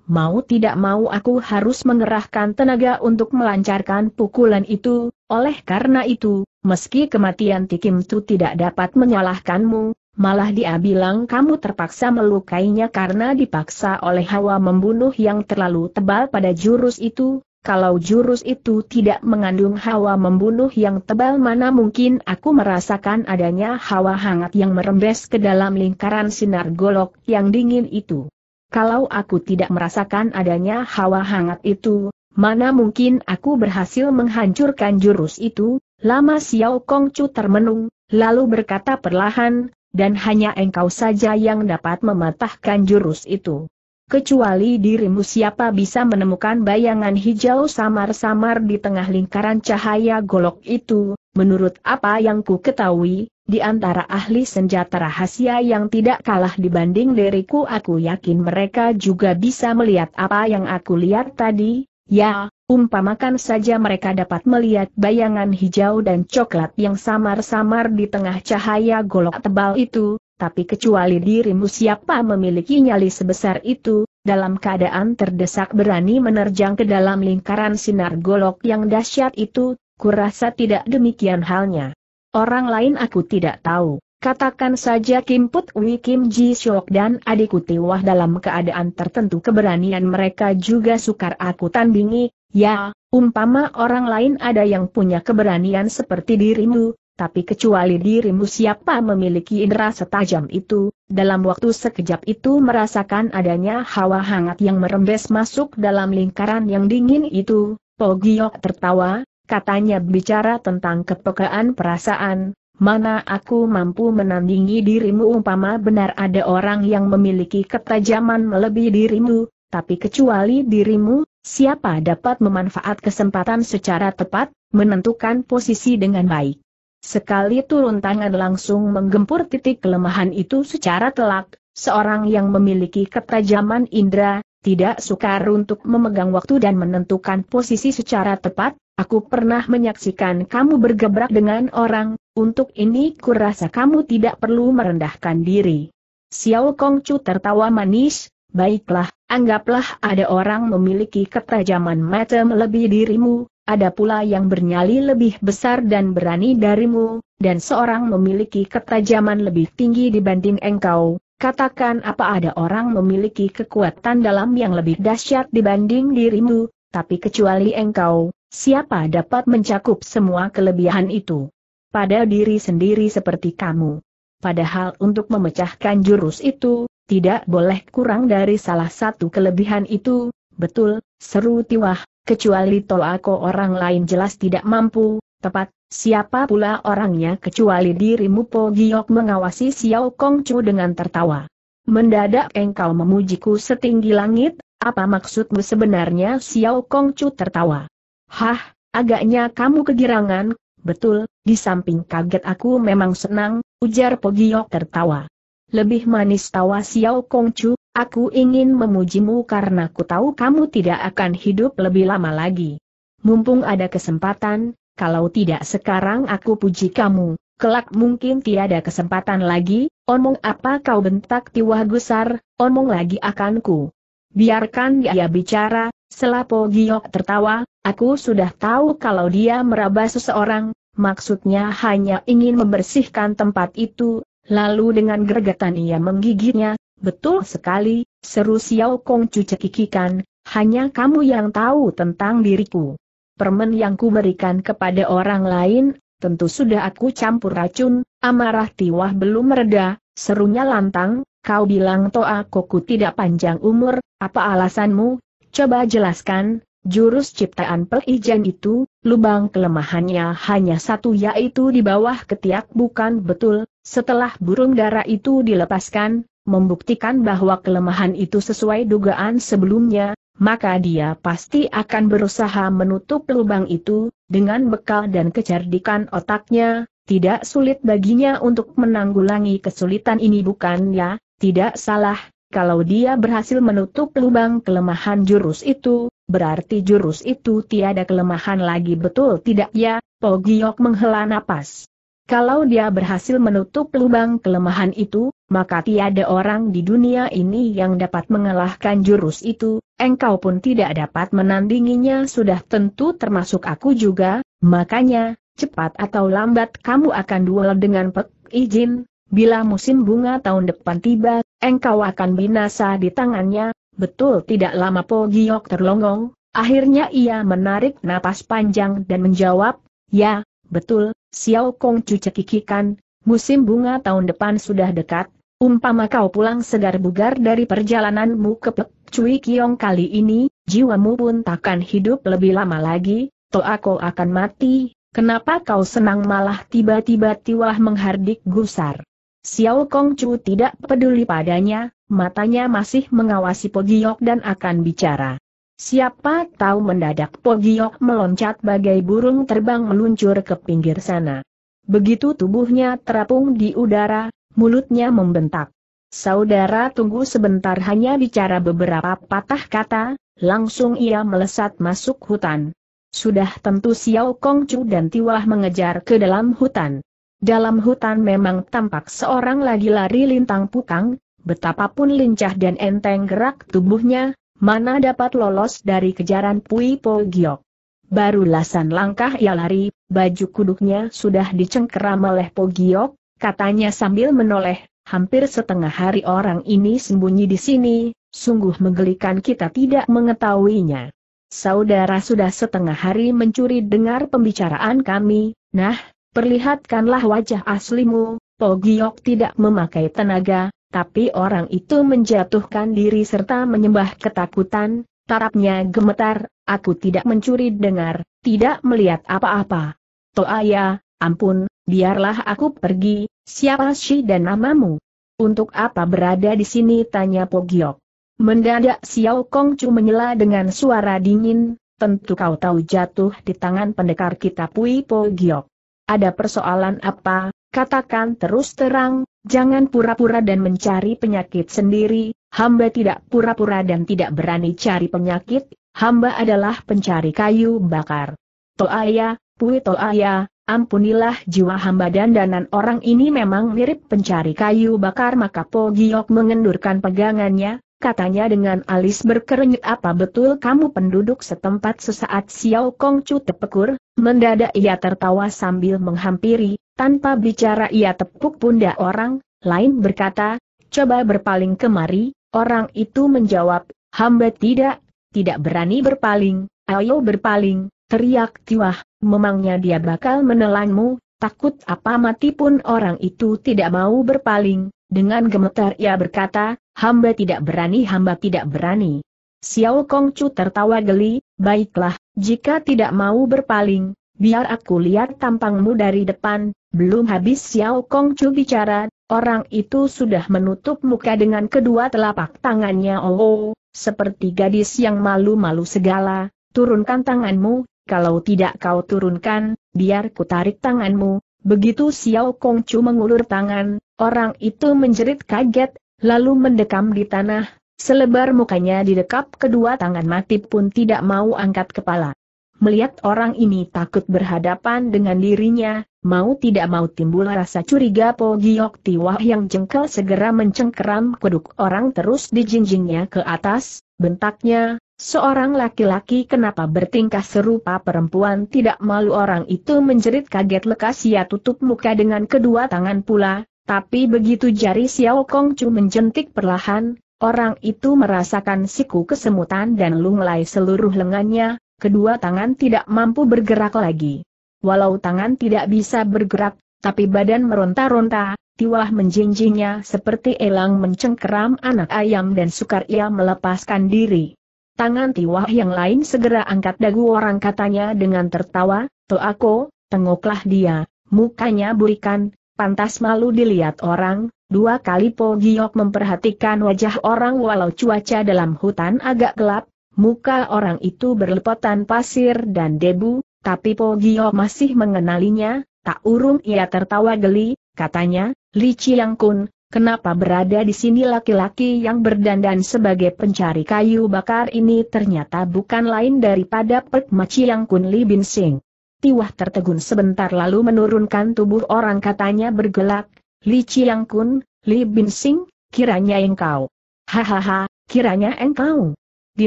Mau tidak mau aku harus mengerahkan tenaga untuk melancarkan pukulan itu, oleh karena itu, meski kematian Tikim Tu tidak dapat menyalahkanmu, Malah dia bilang kamu terpaksa melukainya karena dipaksa oleh hawa membunuh yang terlalu tebal pada jurus itu, kalau jurus itu tidak mengandung hawa membunuh yang tebal mana mungkin aku merasakan adanya hawa hangat yang merembes ke dalam lingkaran sinar golok yang dingin itu. Kalau aku tidak merasakan adanya hawa hangat itu, mana mungkin aku berhasil menghancurkan jurus itu, lama Xiao Kong Chu termenung, lalu berkata perlahan, dan hanya engkau saja yang dapat mematahkan jurus itu. Kecuali dirimu siapa bisa menemukan bayangan hijau samar-samar di tengah lingkaran cahaya golok itu, menurut apa yang ku ketahui, di antara ahli senjata rahasia yang tidak kalah dibanding diriku aku yakin mereka juga bisa melihat apa yang aku lihat tadi, ya, Umpamakan saja mereka dapat melihat bayangan hijau dan coklat yang samar-samar di tengah cahaya golok tebal itu, tapi kecuali dirimu siapa memiliki nyali sebesar itu, dalam keadaan terdesak berani menerjang ke dalam lingkaran sinar golok yang dahsyat itu, kurasa tidak demikian halnya. Orang lain aku tidak tahu. Katakan saja Kim Put Wi Kim Ji Syok dan adikku wah dalam keadaan tertentu keberanian mereka juga sukar aku tandingi, Ya, umpama orang lain ada yang punya keberanian seperti dirimu, tapi kecuali dirimu siapa memiliki indera setajam itu, dalam waktu sekejap itu merasakan adanya hawa hangat yang merembes masuk dalam lingkaran yang dingin itu, Pogiok tertawa, katanya bicara tentang kepekaan perasaan, mana aku mampu menandingi dirimu umpama benar ada orang yang memiliki ketajaman melebihi dirimu, tapi kecuali dirimu, Siapa dapat memanfaat kesempatan secara tepat, menentukan posisi dengan baik. Sekali turun tangan langsung menggempur titik kelemahan itu secara telak, seorang yang memiliki ketajaman indera, tidak sukar untuk memegang waktu dan menentukan posisi secara tepat, aku pernah menyaksikan kamu bergebrak dengan orang, untuk ini kurasa kamu tidak perlu merendahkan diri. Xiao Kongcu tertawa manis, Baiklah, anggaplah ada orang memiliki ketajaman mata lebih dirimu, ada pula yang bernyali lebih besar dan berani darimu, dan seorang memiliki ketajaman lebih tinggi dibanding engkau. Katakan apa ada orang memiliki kekuatan dalam yang lebih dahsyat dibanding dirimu, tapi kecuali engkau, siapa dapat mencakup semua kelebihan itu? Pada diri sendiri seperti kamu. Padahal untuk memecahkan jurus itu, tidak boleh kurang dari salah satu kelebihan itu, betul, seru Tiwah, kecuali aku orang lain jelas tidak mampu, tepat, siapa pula orangnya kecuali dirimu Po Giok mengawasi Xiao Kong Chu dengan tertawa. Mendadak engkau memujiku setinggi langit, apa maksudmu sebenarnya Xiao Kong Chu tertawa. Hah, agaknya kamu kegirangan, betul, di samping kaget aku memang senang, ujar Po Giok tertawa lebih manis tawa Xiao Kongcu, aku ingin memujimu karena ku tahu kamu tidak akan hidup lebih lama lagi. Mumpung ada kesempatan, kalau tidak sekarang aku puji kamu, kelak mungkin tiada kesempatan lagi, omong apa kau bentak tiwah gusar, omong lagi akanku. Biarkan dia bicara, selapo giok tertawa, aku sudah tahu kalau dia meraba seseorang, maksudnya hanya ingin membersihkan tempat itu, Lalu dengan gergetan ia menggigitnya, betul sekali, seru Xiao Kong Cu cekikikan, hanya kamu yang tahu tentang diriku. Permen yang kuberikan kepada orang lain, tentu sudah aku campur racun, amarah Tiwah belum mereda, serunya lantang, kau bilang Toa Koku tidak panjang umur, apa alasanmu? Coba jelaskan, jurus ciptaan Pelijan itu, lubang kelemahannya hanya satu yaitu di bawah ketiak bukan betul, setelah burung darah itu dilepaskan, membuktikan bahwa kelemahan itu sesuai dugaan sebelumnya, maka dia pasti akan berusaha menutup lubang itu, dengan bekal dan kecerdikan otaknya, tidak sulit baginya untuk menanggulangi kesulitan ini bukan? Ya, tidak salah, kalau dia berhasil menutup lubang kelemahan jurus itu, berarti jurus itu tiada kelemahan lagi betul tidak ya? Pogiok menghela napas. Kalau dia berhasil menutup lubang kelemahan itu, maka tiada orang di dunia ini yang dapat mengalahkan jurus itu, engkau pun tidak dapat menandinginya sudah tentu termasuk aku juga, makanya, cepat atau lambat kamu akan duel dengan Pek Izin, bila musim bunga tahun depan tiba, engkau akan binasa di tangannya, Betul tidak lama Po Giok terlonggong, akhirnya ia menarik napas panjang dan menjawab, Ya, betul, Xiao Kong Cu cekikikan, musim bunga tahun depan sudah dekat, umpama kau pulang segar bugar dari perjalananmu ke Pek Cui Kiong kali ini, jiwamu pun takkan hidup lebih lama lagi, To aku akan mati, kenapa kau senang malah tiba-tiba tiwah menghardik gusar. Xiao Kong Chu tidak peduli padanya, matanya masih mengawasi Pogiok dan akan bicara. Siapa tahu mendadak Pogiok meloncat bagai burung terbang meluncur ke pinggir sana. Begitu tubuhnya terapung di udara, mulutnya membentak. Saudara tunggu sebentar hanya bicara beberapa patah kata, langsung ia melesat masuk hutan. Sudah tentu Xiao Kongcu dan Tiwah mengejar ke dalam hutan. Dalam hutan memang tampak seorang lagi lari lintang pukang, betapapun lincah dan enteng gerak tubuhnya, mana dapat lolos dari kejaran Pui Po Giok. Baru lasan langkah ia lari, baju kuduknya sudah dicengkeram oleh Po Giok, katanya sambil menoleh, hampir setengah hari orang ini sembunyi di sini, sungguh menggelikan kita tidak mengetahuinya. Saudara sudah setengah hari mencuri dengar pembicaraan kami, nah, Perlihatkanlah wajah aslimu, Pogiok tidak memakai tenaga, tapi orang itu menjatuhkan diri serta menyembah ketakutan, tarapnya gemetar, aku tidak mencuri dengar, tidak melihat apa-apa. Toaya, ampun, biarlah aku pergi, siapa si dan namamu? Untuk apa berada di sini tanya Pogiok. Mendadak Xiao Kongcu menyela dengan suara dingin, tentu kau tahu jatuh di tangan pendekar kita Pui Pogiok. Ada persoalan apa? Katakan terus terang, jangan pura-pura dan mencari penyakit sendiri, hamba tidak pura-pura dan tidak berani cari penyakit, hamba adalah pencari kayu bakar. Toaya, Pui Toaya, ampunilah jiwa hamba dan danan orang ini memang mirip pencari kayu bakar maka Po Giok mengendurkan pegangannya, katanya dengan alis berkerenyut. apa betul kamu penduduk setempat sesaat Xiao Kong Chu tepekur, Mendadak ia tertawa sambil menghampiri, tanpa bicara ia tepuk pundak orang, lain berkata, coba berpaling kemari, orang itu menjawab, hamba tidak, tidak berani berpaling, ayo berpaling, teriak tiwah, memangnya dia bakal menelanmu, takut apa mati pun orang itu tidak mau berpaling, dengan gemetar ia berkata, hamba tidak berani hamba tidak berani. Xiao Kongcu tertawa geli, baiklah, jika tidak mau berpaling, biar aku lihat tampangmu dari depan, belum habis Xiao Kong Chu bicara, orang itu sudah menutup muka dengan kedua telapak tangannya oh, oh seperti gadis yang malu-malu segala, turunkan tanganmu, kalau tidak kau turunkan, biar ku tarik tanganmu, begitu Xiao Kong Chu mengulur tangan, orang itu menjerit kaget, lalu mendekam di tanah, Selebar mukanya di didekap kedua tangan mati pun tidak mau angkat kepala. Melihat orang ini takut berhadapan dengan dirinya, mau tidak mau timbul rasa curiga Po Giok Tiwah yang jengkel segera mencengkeram keduk orang terus dijinjingnya ke atas, bentaknya, seorang laki-laki kenapa bertingkah serupa perempuan tidak malu orang itu menjerit kaget lekas ia tutup muka dengan kedua tangan pula, tapi begitu jari Xiao Kong Chu menjentik perlahan, Orang itu merasakan siku kesemutan dan lunglai seluruh lengannya, kedua tangan tidak mampu bergerak lagi. Walau tangan tidak bisa bergerak, tapi badan meronta-ronta, tiwah menjinjinya seperti elang mencengkeram anak ayam dan sukar ia melepaskan diri. Tangan tiwah yang lain segera angkat dagu orang katanya dengan tertawa, aku, tengoklah dia, mukanya burikan, pantas malu dilihat orang, Dua kali Po Giok memperhatikan wajah orang walau cuaca dalam hutan agak gelap, muka orang itu berlepotan pasir dan debu, tapi Po Giok masih mengenalinya, tak urung ia tertawa geli, katanya, Li Chiang Kun, kenapa berada di sini laki-laki yang berdandan sebagai pencari kayu bakar ini ternyata bukan lain daripada Pek Ma Chiang Kun Li Bin Sing. Tiwah tertegun sebentar lalu menurunkan tubuh orang katanya bergelak, Li Chiang Kun, Li Bin Sing, kiranya engkau. Hahaha, kiranya engkau. Di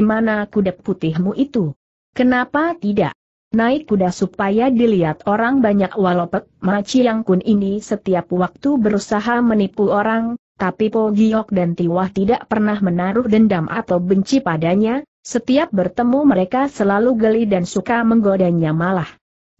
mana kuda putihmu itu? Kenapa tidak? Naik kuda supaya dilihat orang banyak walopet. Ma Chiang Kun ini setiap waktu berusaha menipu orang, tapi Po Giok dan Tiwah tidak pernah menaruh dendam atau benci padanya, setiap bertemu mereka selalu geli dan suka menggodanya malah.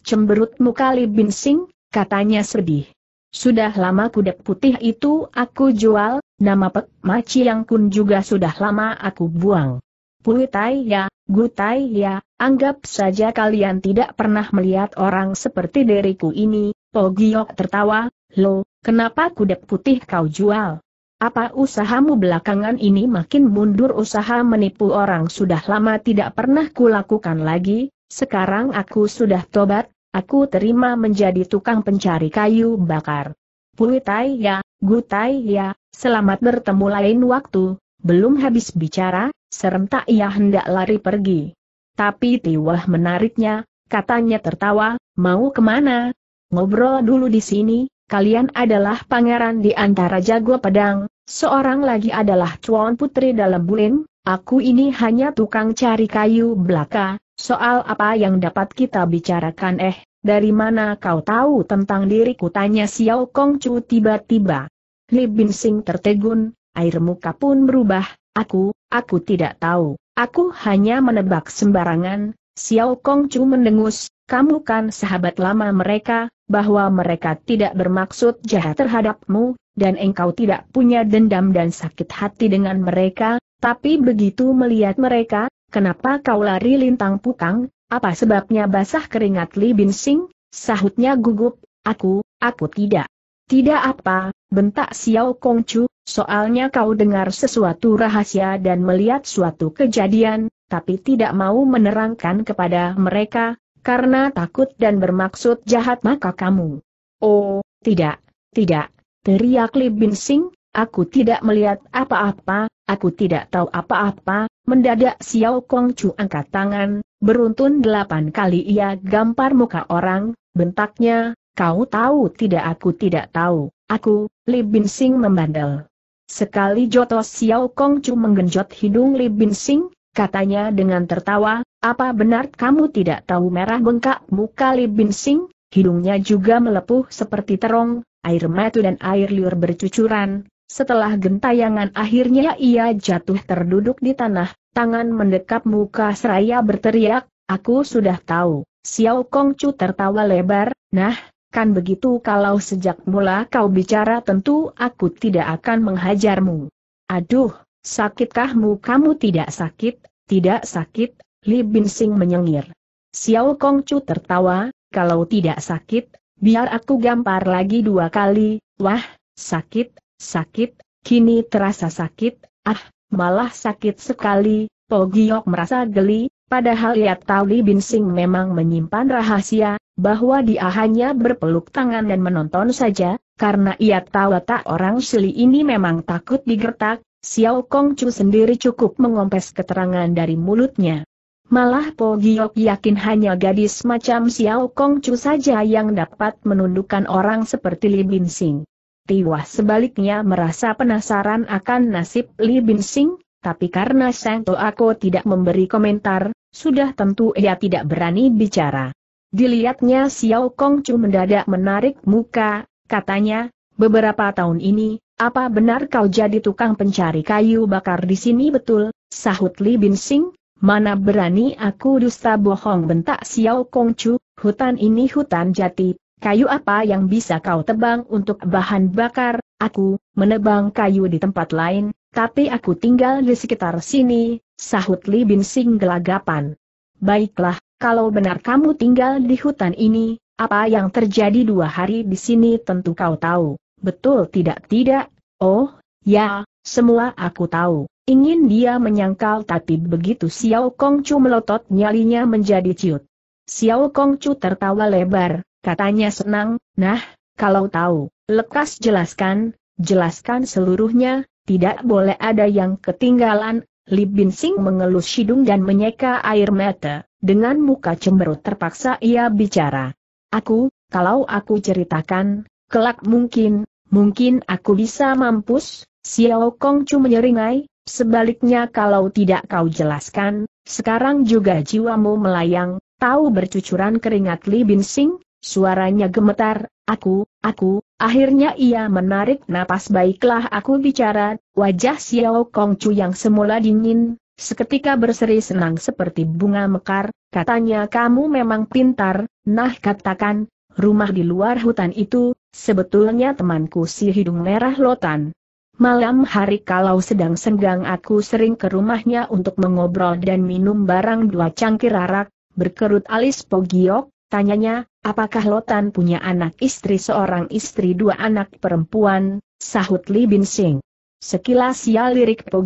Cemberut muka Li Bin Sing, katanya sedih. Sudah lama kuda putih itu aku jual, nama Pek Maci yang kun juga sudah lama aku buang. Puitai ya, gutai ya, anggap saja kalian tidak pernah melihat orang seperti diriku ini, Pogiok tertawa, lo, kenapa kudek putih kau jual? Apa usahamu belakangan ini makin mundur usaha menipu orang sudah lama tidak pernah kulakukan lagi, sekarang aku sudah tobat, Aku terima menjadi tukang pencari kayu bakar. Puitai ya, gutai ya, selamat bertemu lain waktu, belum habis bicara, serentak ia hendak lari pergi. Tapi Tiwah menariknya, katanya tertawa, mau kemana? Ngobrol dulu di sini, kalian adalah pangeran di antara jago pedang, seorang lagi adalah cuan putri dalam bulin, aku ini hanya tukang cari kayu belaka, Soal apa yang dapat kita bicarakan eh, dari mana kau tahu tentang diriku tanya Xiao Kong Chu tiba-tiba. Li Bin Sing tertegun, air muka pun berubah, aku, aku tidak tahu, aku hanya menebak sembarangan, Xiao Kong Chu mendengus, kamu kan sahabat lama mereka, bahwa mereka tidak bermaksud jahat terhadapmu, dan engkau tidak punya dendam dan sakit hati dengan mereka, tapi begitu melihat mereka, Kenapa kau lari lintang pukang, apa sebabnya basah keringat Li Binsing? Sahutnya gugup, aku, aku tidak. Tidak apa, bentak Xiao Kongcu, soalnya kau dengar sesuatu rahasia dan melihat suatu kejadian, tapi tidak mau menerangkan kepada mereka, karena takut dan bermaksud jahat maka kamu. Oh, tidak, tidak, teriak Li Binsing, Aku tidak melihat apa-apa, aku tidak tahu apa-apa, mendadak Xiao Kong Chu angkat tangan, beruntun delapan kali ia gampar muka orang, bentaknya, kau tahu tidak aku tidak tahu, aku, Li Bin Sing membandel. Sekali jotos Xiao Kong Chu menggenjot hidung Li Bin Sing, katanya dengan tertawa, apa benar kamu tidak tahu merah bengkak muka Li Bin Sing, hidungnya juga melepuh seperti terong, air mata dan air liur bercucuran, setelah gentayangan akhirnya ia jatuh terduduk di tanah, tangan mendekap muka seraya berteriak, aku sudah tahu. Xiao Kongcu tertawa lebar, nah, kan begitu kalau sejak mula kau bicara tentu aku tidak akan menghajarmu. Aduh, sakitkahmu kamu tidak sakit, tidak sakit, Li Binsing menyengir. Xiao Kongcu tertawa, kalau tidak sakit, biar aku gampar lagi dua kali, wah, sakit, Sakit, kini terasa sakit, ah, malah sakit sekali, Pogiok merasa geli, padahal ia tahu Li Binsing memang menyimpan rahasia, bahwa dia hanya berpeluk tangan dan menonton saja, karena ia tahu tak orang Sili ini memang takut digertak, Xiao Kong Chu sendiri cukup mengompes keterangan dari mulutnya. Malah Po Giok yakin hanya gadis macam Xiao Kong Chu saja yang dapat menundukkan orang seperti Li Binsing. Tiwah sebaliknya merasa penasaran akan nasib Li Bin Sing, tapi karena Sang Ako tidak memberi komentar, sudah tentu ia tidak berani bicara. Dilihatnya Xiao Kong Chu mendadak menarik muka, katanya, beberapa tahun ini, apa benar kau jadi tukang pencari kayu bakar di sini betul, sahut Li Bin Sing, Mana berani aku dusta bohong bentak Xiao Chu, hutan ini hutan jati, kayu apa yang bisa kau tebang untuk bahan bakar, aku, menebang kayu di tempat lain, tapi aku tinggal di sekitar sini, sahut Li Binsing gelagapan. Baiklah, kalau benar kamu tinggal di hutan ini, apa yang terjadi dua hari di sini tentu kau tahu, betul tidak tidak, oh, ya, semua aku tahu. Ingin dia menyangkal tapi begitu Xiao Kongcu melotot nyalinya menjadi ciut. Xiao Kongcu tertawa lebar, Katanya senang, nah, kalau tahu, lekas jelaskan, jelaskan seluruhnya, tidak boleh ada yang ketinggalan. Li Binsing mengelus hidung dan menyeka air mata, dengan muka cemberut terpaksa ia bicara. Aku, kalau aku ceritakan, kelak mungkin, mungkin aku bisa mampus, Xiao Chu menyeringai, sebaliknya kalau tidak kau jelaskan, sekarang juga jiwamu melayang, tahu bercucuran keringat Li Binsing, Suaranya gemetar, aku, aku, akhirnya ia menarik napas baiklah aku bicara, wajah Xiao Kongcu yang semula dingin, seketika berseri senang seperti bunga mekar, katanya kamu memang pintar, nah katakan, rumah di luar hutan itu, sebetulnya temanku si hidung merah lotan. Malam hari kalau sedang senggang aku sering ke rumahnya untuk mengobrol dan minum barang dua cangkir arak, berkerut alis pogiok, tanyanya, Apakah Lotan punya anak istri seorang istri dua anak perempuan, sahut Li Bin Sing. Sekilas ia lirik Po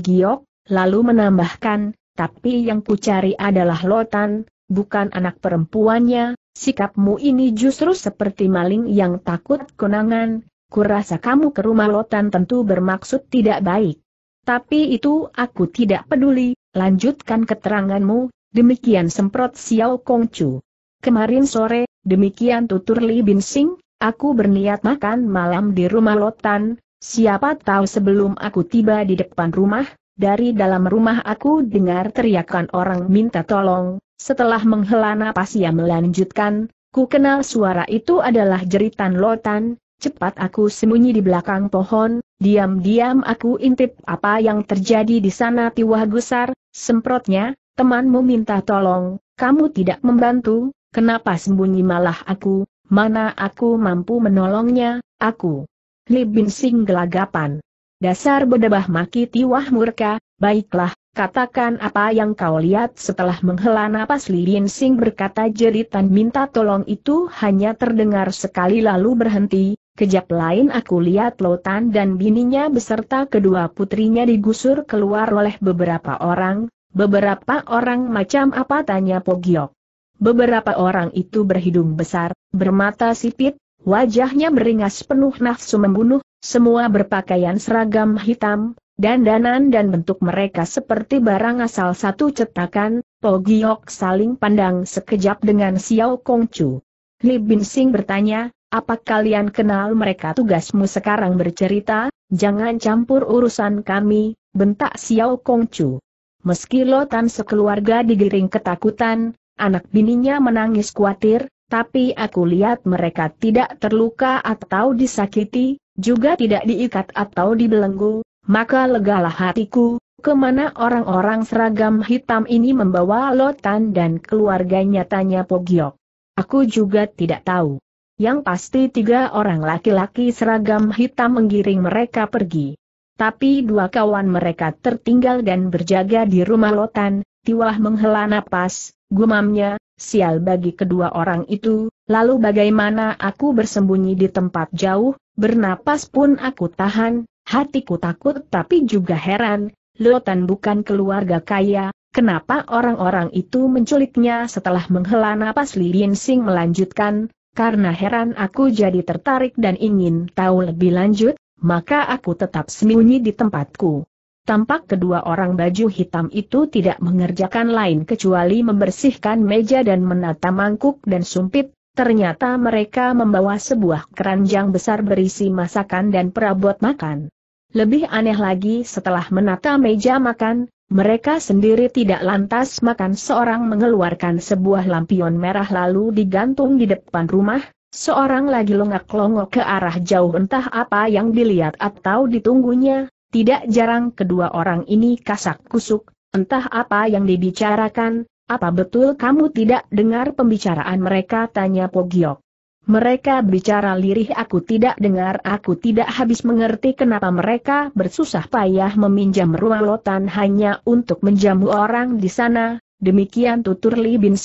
lalu menambahkan, tapi yang ku cari adalah Lotan, bukan anak perempuannya, sikapmu ini justru seperti maling yang takut konangan, kurasa kamu ke rumah Lotan tentu bermaksud tidak baik. Tapi itu aku tidak peduli, lanjutkan keteranganmu, demikian semprot Xiao Kongcu. Kemarin sore, Demikian tutur Li Bin Sing, aku berniat makan malam di rumah Lotan, siapa tahu sebelum aku tiba di depan rumah, dari dalam rumah aku dengar teriakan orang minta tolong, setelah menghela nafas ia melanjutkan, ku kenal suara itu adalah jeritan Lotan, Cepat aku sembunyi di belakang pohon, diam-diam aku intip apa yang terjadi di sana Tiwah Gusar, semprotnya, temanmu minta tolong, kamu tidak membantu, Kenapa sembunyi malah aku, mana aku mampu menolongnya, aku. Li Sing gelagapan. Dasar berdebah maki tiwah murka, baiklah, katakan apa yang kau lihat setelah menghela napas Li Sing berkata jeritan minta tolong itu hanya terdengar sekali lalu berhenti, kejap lain aku lihat Lotan dan bininya beserta kedua putrinya digusur keluar oleh beberapa orang, beberapa orang macam apa tanya Pogiok. Beberapa orang itu berhidung besar, bermata sipit, wajahnya beringas penuh nafsu membunuh, semua berpakaian seragam hitam, dandanan dan bentuk mereka seperti barang asal satu cetakan, Pogiok saling pandang sekejap dengan Xiao Kongcu. Li Binsing bertanya, apa kalian kenal mereka tugasmu sekarang bercerita, jangan campur urusan kami, bentak Xiao Kongcu. Meski Lotan sekeluarga digiring ketakutan, Anak bininya menangis khawatir, tapi aku lihat mereka tidak terluka atau disakiti, juga tidak diikat atau dibelenggu, maka legalah hatiku, kemana orang-orang seragam hitam ini membawa Lotan dan keluarganya tanya Pogiok. Aku juga tidak tahu. Yang pasti tiga orang laki-laki seragam hitam menggiring mereka pergi. Tapi dua kawan mereka tertinggal dan berjaga di rumah Lotan, Tiwah menghela napas, Gumamnya, sial bagi kedua orang itu, lalu bagaimana aku bersembunyi di tempat jauh, bernapas pun aku tahan, hatiku takut tapi juga heran, Lotan bukan keluarga kaya, kenapa orang-orang itu menculiknya setelah menghela napas Li Sing melanjutkan, karena heran aku jadi tertarik dan ingin tahu lebih lanjut, maka aku tetap sembunyi di tempatku. Tampak kedua orang baju hitam itu tidak mengerjakan lain kecuali membersihkan meja dan menata mangkuk dan sumpit, ternyata mereka membawa sebuah keranjang besar berisi masakan dan perabot makan. Lebih aneh lagi setelah menata meja makan, mereka sendiri tidak lantas makan seorang mengeluarkan sebuah lampion merah lalu digantung di depan rumah, seorang lagi longak-longok ke arah jauh entah apa yang dilihat atau ditunggunya, tidak jarang kedua orang ini kasak kusuk, entah apa yang dibicarakan, apa betul kamu tidak dengar pembicaraan mereka tanya Pogiok. Mereka bicara lirih aku tidak dengar aku tidak habis mengerti kenapa mereka bersusah payah meminjam ruang lotan hanya untuk menjamu orang di sana, demikian tutur Li Bin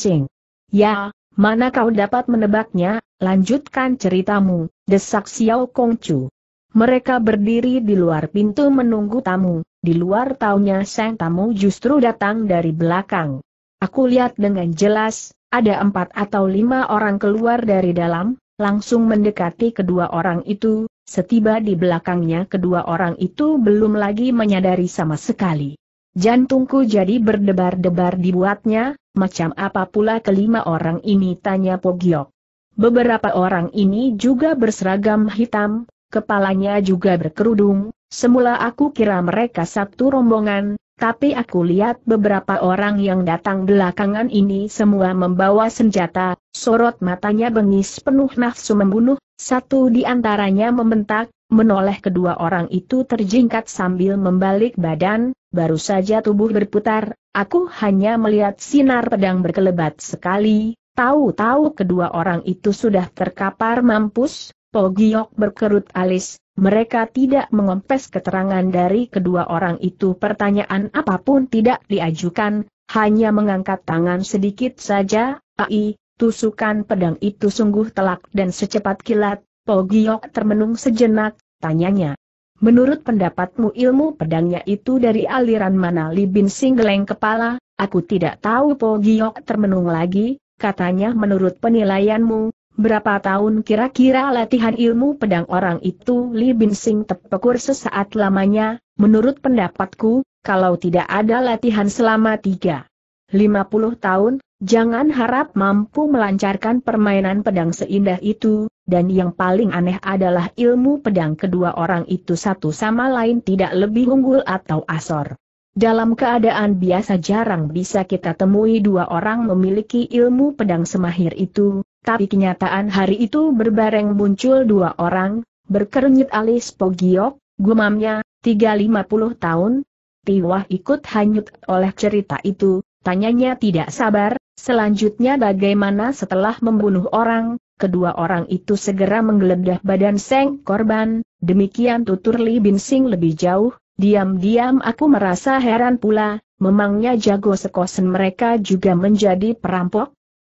Ya, mana kau dapat menebaknya, lanjutkan ceritamu, desak Xiao Kongcu. Mereka berdiri di luar pintu menunggu tamu, di luar taunya sang tamu justru datang dari belakang. Aku lihat dengan jelas, ada empat atau lima orang keluar dari dalam, langsung mendekati kedua orang itu, setiba di belakangnya kedua orang itu belum lagi menyadari sama sekali. Jantungku jadi berdebar-debar dibuatnya, macam apa pula kelima orang ini tanya Pogiok. Beberapa orang ini juga berseragam hitam, kepalanya juga berkerudung, semula aku kira mereka satu rombongan, tapi aku lihat beberapa orang yang datang belakangan ini semua membawa senjata, sorot matanya bengis penuh nafsu membunuh, satu di antaranya membentak, menoleh kedua orang itu terjingkat sambil membalik badan, baru saja tubuh berputar, aku hanya melihat sinar pedang berkelebat sekali, tahu-tahu kedua orang itu sudah terkapar mampus, Pogiok berkerut alis, mereka tidak mengompes keterangan dari kedua orang itu pertanyaan apapun tidak diajukan, hanya mengangkat tangan sedikit saja, ai, tusukan pedang itu sungguh telak dan secepat kilat, Pogiok termenung sejenak, tanyanya. Menurut pendapatmu ilmu pedangnya itu dari aliran mana Li Bin Singgeleng kepala, aku tidak tahu Pogiok termenung lagi, katanya menurut penilaianmu, Berapa tahun kira-kira latihan ilmu pedang orang itu Li Binsing terpekur sesaat lamanya, menurut pendapatku, kalau tidak ada latihan selama tiga. 50 tahun, jangan harap mampu melancarkan permainan pedang seindah itu, dan yang paling aneh adalah ilmu pedang kedua orang itu satu sama lain tidak lebih unggul atau asor. Dalam keadaan biasa jarang bisa kita temui dua orang memiliki ilmu pedang semahir itu, tapi kenyataan hari itu berbareng muncul dua orang, berkernyit alis Pogiok, gumamnya, tiga lima puluh tahun. Tiwah ikut hanyut oleh cerita itu, tanyanya tidak sabar, selanjutnya bagaimana setelah membunuh orang, kedua orang itu segera menggeledah badan seng korban, demikian tutur Li Sing lebih jauh, diam-diam aku merasa heran pula, memangnya jago sekosen mereka juga menjadi perampok?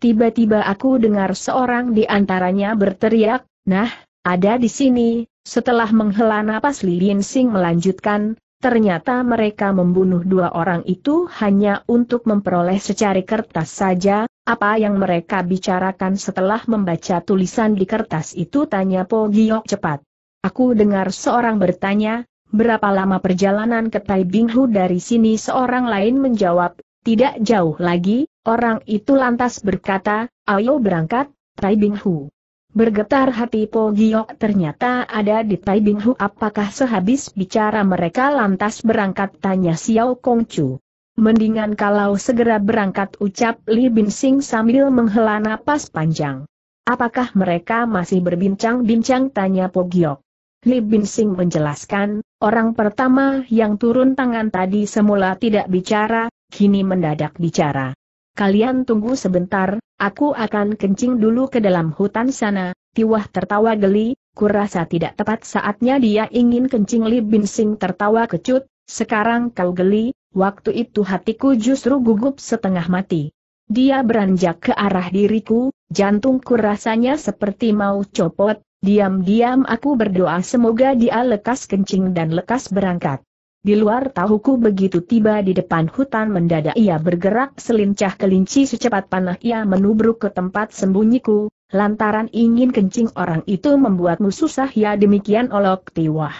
Tiba-tiba aku dengar seorang di antaranya berteriak, nah, ada di sini, setelah menghela napas Li Sing melanjutkan, ternyata mereka membunuh dua orang itu hanya untuk memperoleh secari kertas saja, apa yang mereka bicarakan setelah membaca tulisan di kertas itu tanya Po Giok cepat. Aku dengar seorang bertanya, berapa lama perjalanan ke Tai dari sini seorang lain menjawab, tidak jauh lagi, Orang itu lantas berkata, ayo berangkat, Tai Hu. Bergetar hati Po Giok ternyata ada di Tai Hu apakah sehabis bicara mereka lantas berangkat tanya Xiao Chu. Mendingan kalau segera berangkat ucap Li Sing sambil menghela napas panjang. Apakah mereka masih berbincang-bincang tanya Po Giok. Li Sing menjelaskan, orang pertama yang turun tangan tadi semula tidak bicara, kini mendadak bicara kalian tunggu sebentar, aku akan kencing dulu ke dalam hutan sana, Tiwah tertawa geli, kurasa tidak tepat saatnya dia ingin kencing Li Binsing tertawa kecut, sekarang kau geli, waktu itu hatiku justru gugup setengah mati. Dia beranjak ke arah diriku, jantungku rasanya seperti mau copot, diam-diam aku berdoa semoga dia lekas kencing dan lekas berangkat. Di luar tahuku begitu tiba di depan hutan mendadak ia bergerak selincah kelinci secepat panah ia menubruk ke tempat sembunyiku, lantaran ingin kencing orang itu membuatmu susah ya demikian olok tiwah.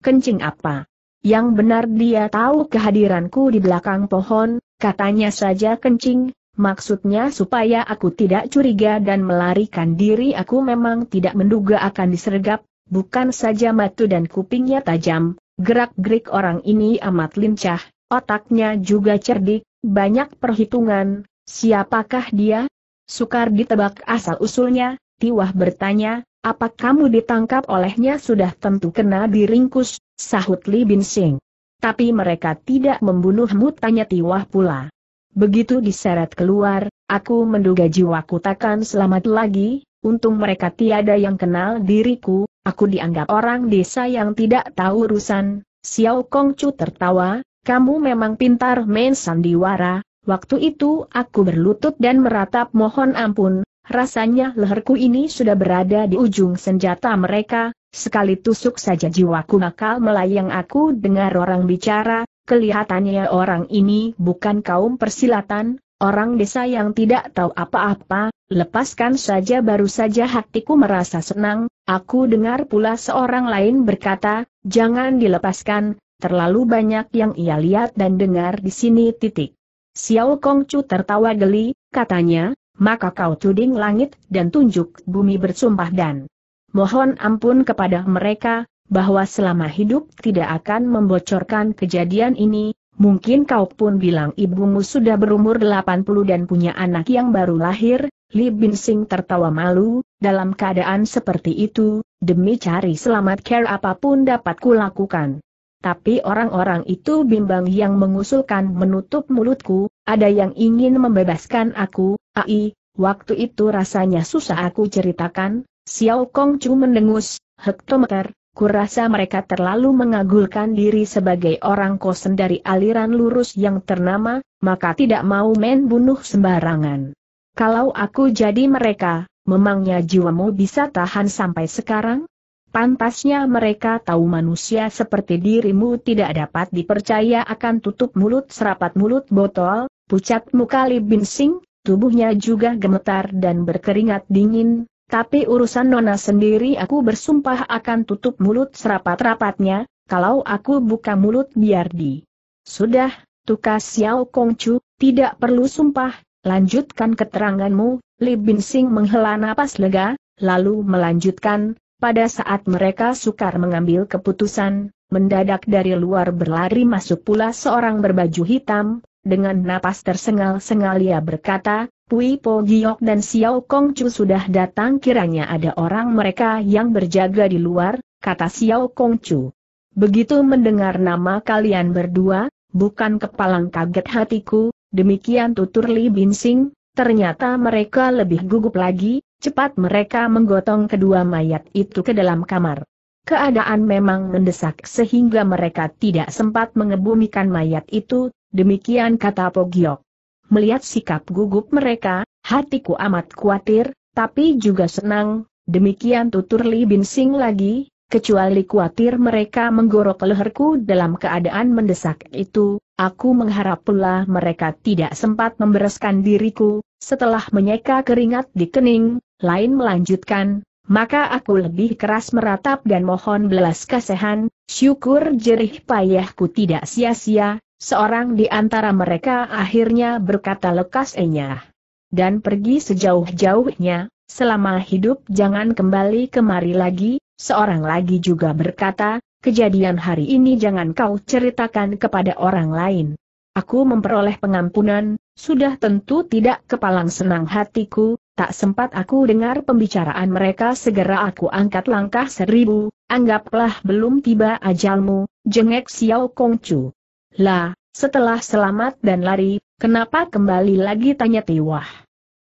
Kencing apa? Yang benar dia tahu kehadiranku di belakang pohon, katanya saja kencing, Maksudnya supaya aku tidak curiga dan melarikan diri aku memang tidak menduga akan disergap, bukan saja matu dan kupingnya tajam, Gerak-gerik orang ini amat lincah, otaknya juga cerdik, banyak perhitungan, siapakah dia? Sukar ditebak asal-usulnya, Tiwah bertanya, apa kamu ditangkap olehnya sudah tentu kena diringkus, sahut Li Bin Sing. Tapi mereka tidak membunuhmu tanya Tiwah pula. Begitu diseret keluar, aku menduga jiwaku takkan selamat lagi, untung mereka tiada yang kenal diriku, Aku dianggap orang desa yang tidak tahu urusan, Xiao Kongcu tertawa, kamu memang pintar main sandiwara, waktu itu aku berlutut dan meratap mohon ampun, rasanya leherku ini sudah berada di ujung senjata mereka, sekali tusuk saja jiwaku bakal melayang aku dengar orang bicara, kelihatannya orang ini bukan kaum persilatan, orang desa yang tidak tahu apa-apa, lepaskan saja baru saja hatiku merasa senang, aku dengar pula seorang lain berkata, jangan dilepaskan, terlalu banyak yang ia lihat dan dengar di sini titik. Xiao Kongcu tertawa geli, katanya, maka kau tuding langit dan tunjuk bumi bersumpah dan mohon ampun kepada mereka, bahwa selama hidup tidak akan membocorkan kejadian ini, Mungkin kau pun bilang ibumu sudah berumur 80 dan punya anak yang baru lahir, Li Binsing tertawa malu, dalam keadaan seperti itu, demi cari selamat care apapun dapat kulakukan. Tapi orang-orang itu bimbang yang mengusulkan menutup mulutku, ada yang ingin membebaskan aku, ai, waktu itu rasanya susah aku ceritakan, Xiao Kong Chu mendengus, hektometer, kurasa mereka terlalu mengagulkan diri sebagai orang kosen dari aliran lurus yang ternama, maka tidak mau men bunuh sembarangan. Kalau aku jadi mereka, memangnya jiwamu bisa tahan sampai sekarang? Pantasnya mereka tahu manusia seperti dirimu tidak dapat dipercaya akan tutup mulut serapat mulut botol, pucat muka libin sing, tubuhnya juga gemetar dan berkeringat dingin, tapi urusan Nona sendiri aku bersumpah akan tutup mulut serapat-rapatnya, kalau aku buka mulut biar di. Sudah, tukas Xiao Kongcu, tidak perlu sumpah, lanjutkan keteranganmu, Li Binsing menghela napas lega, lalu melanjutkan, pada saat mereka sukar mengambil keputusan, mendadak dari luar berlari masuk pula seorang berbaju hitam, dengan napas tersengal-sengal ia berkata, Pui Po Giok dan Xiao Kong Chu sudah datang kiranya ada orang mereka yang berjaga di luar, kata Xiao Kong Chu. Begitu mendengar nama kalian berdua, bukan kepalang kaget hatiku, demikian tutur Li Binsing, ternyata mereka lebih gugup lagi, cepat mereka menggotong kedua mayat itu ke dalam kamar. Keadaan memang mendesak sehingga mereka tidak sempat mengebumikan mayat itu, demikian kata Giok. Melihat sikap gugup mereka, hatiku amat khawatir, tapi juga senang, demikian tutur Li Binsing lagi, kecuali khawatir mereka menggorok leherku dalam keadaan mendesak itu, aku mengharap pula mereka tidak sempat membereskan diriku, setelah menyeka keringat di kening, lain melanjutkan, maka aku lebih keras meratap dan mohon belas kasihan, syukur jerih payahku tidak sia-sia, Seorang di antara mereka akhirnya berkata lekas enyah. Dan pergi sejauh-jauhnya, selama hidup jangan kembali kemari lagi, seorang lagi juga berkata, kejadian hari ini jangan kau ceritakan kepada orang lain. Aku memperoleh pengampunan, sudah tentu tidak kepalang senang hatiku, tak sempat aku dengar pembicaraan mereka segera aku angkat langkah seribu, anggaplah belum tiba ajalmu, jengek Xiao Kongcu. Lah, setelah selamat dan lari, kenapa kembali lagi tanya Tiwah?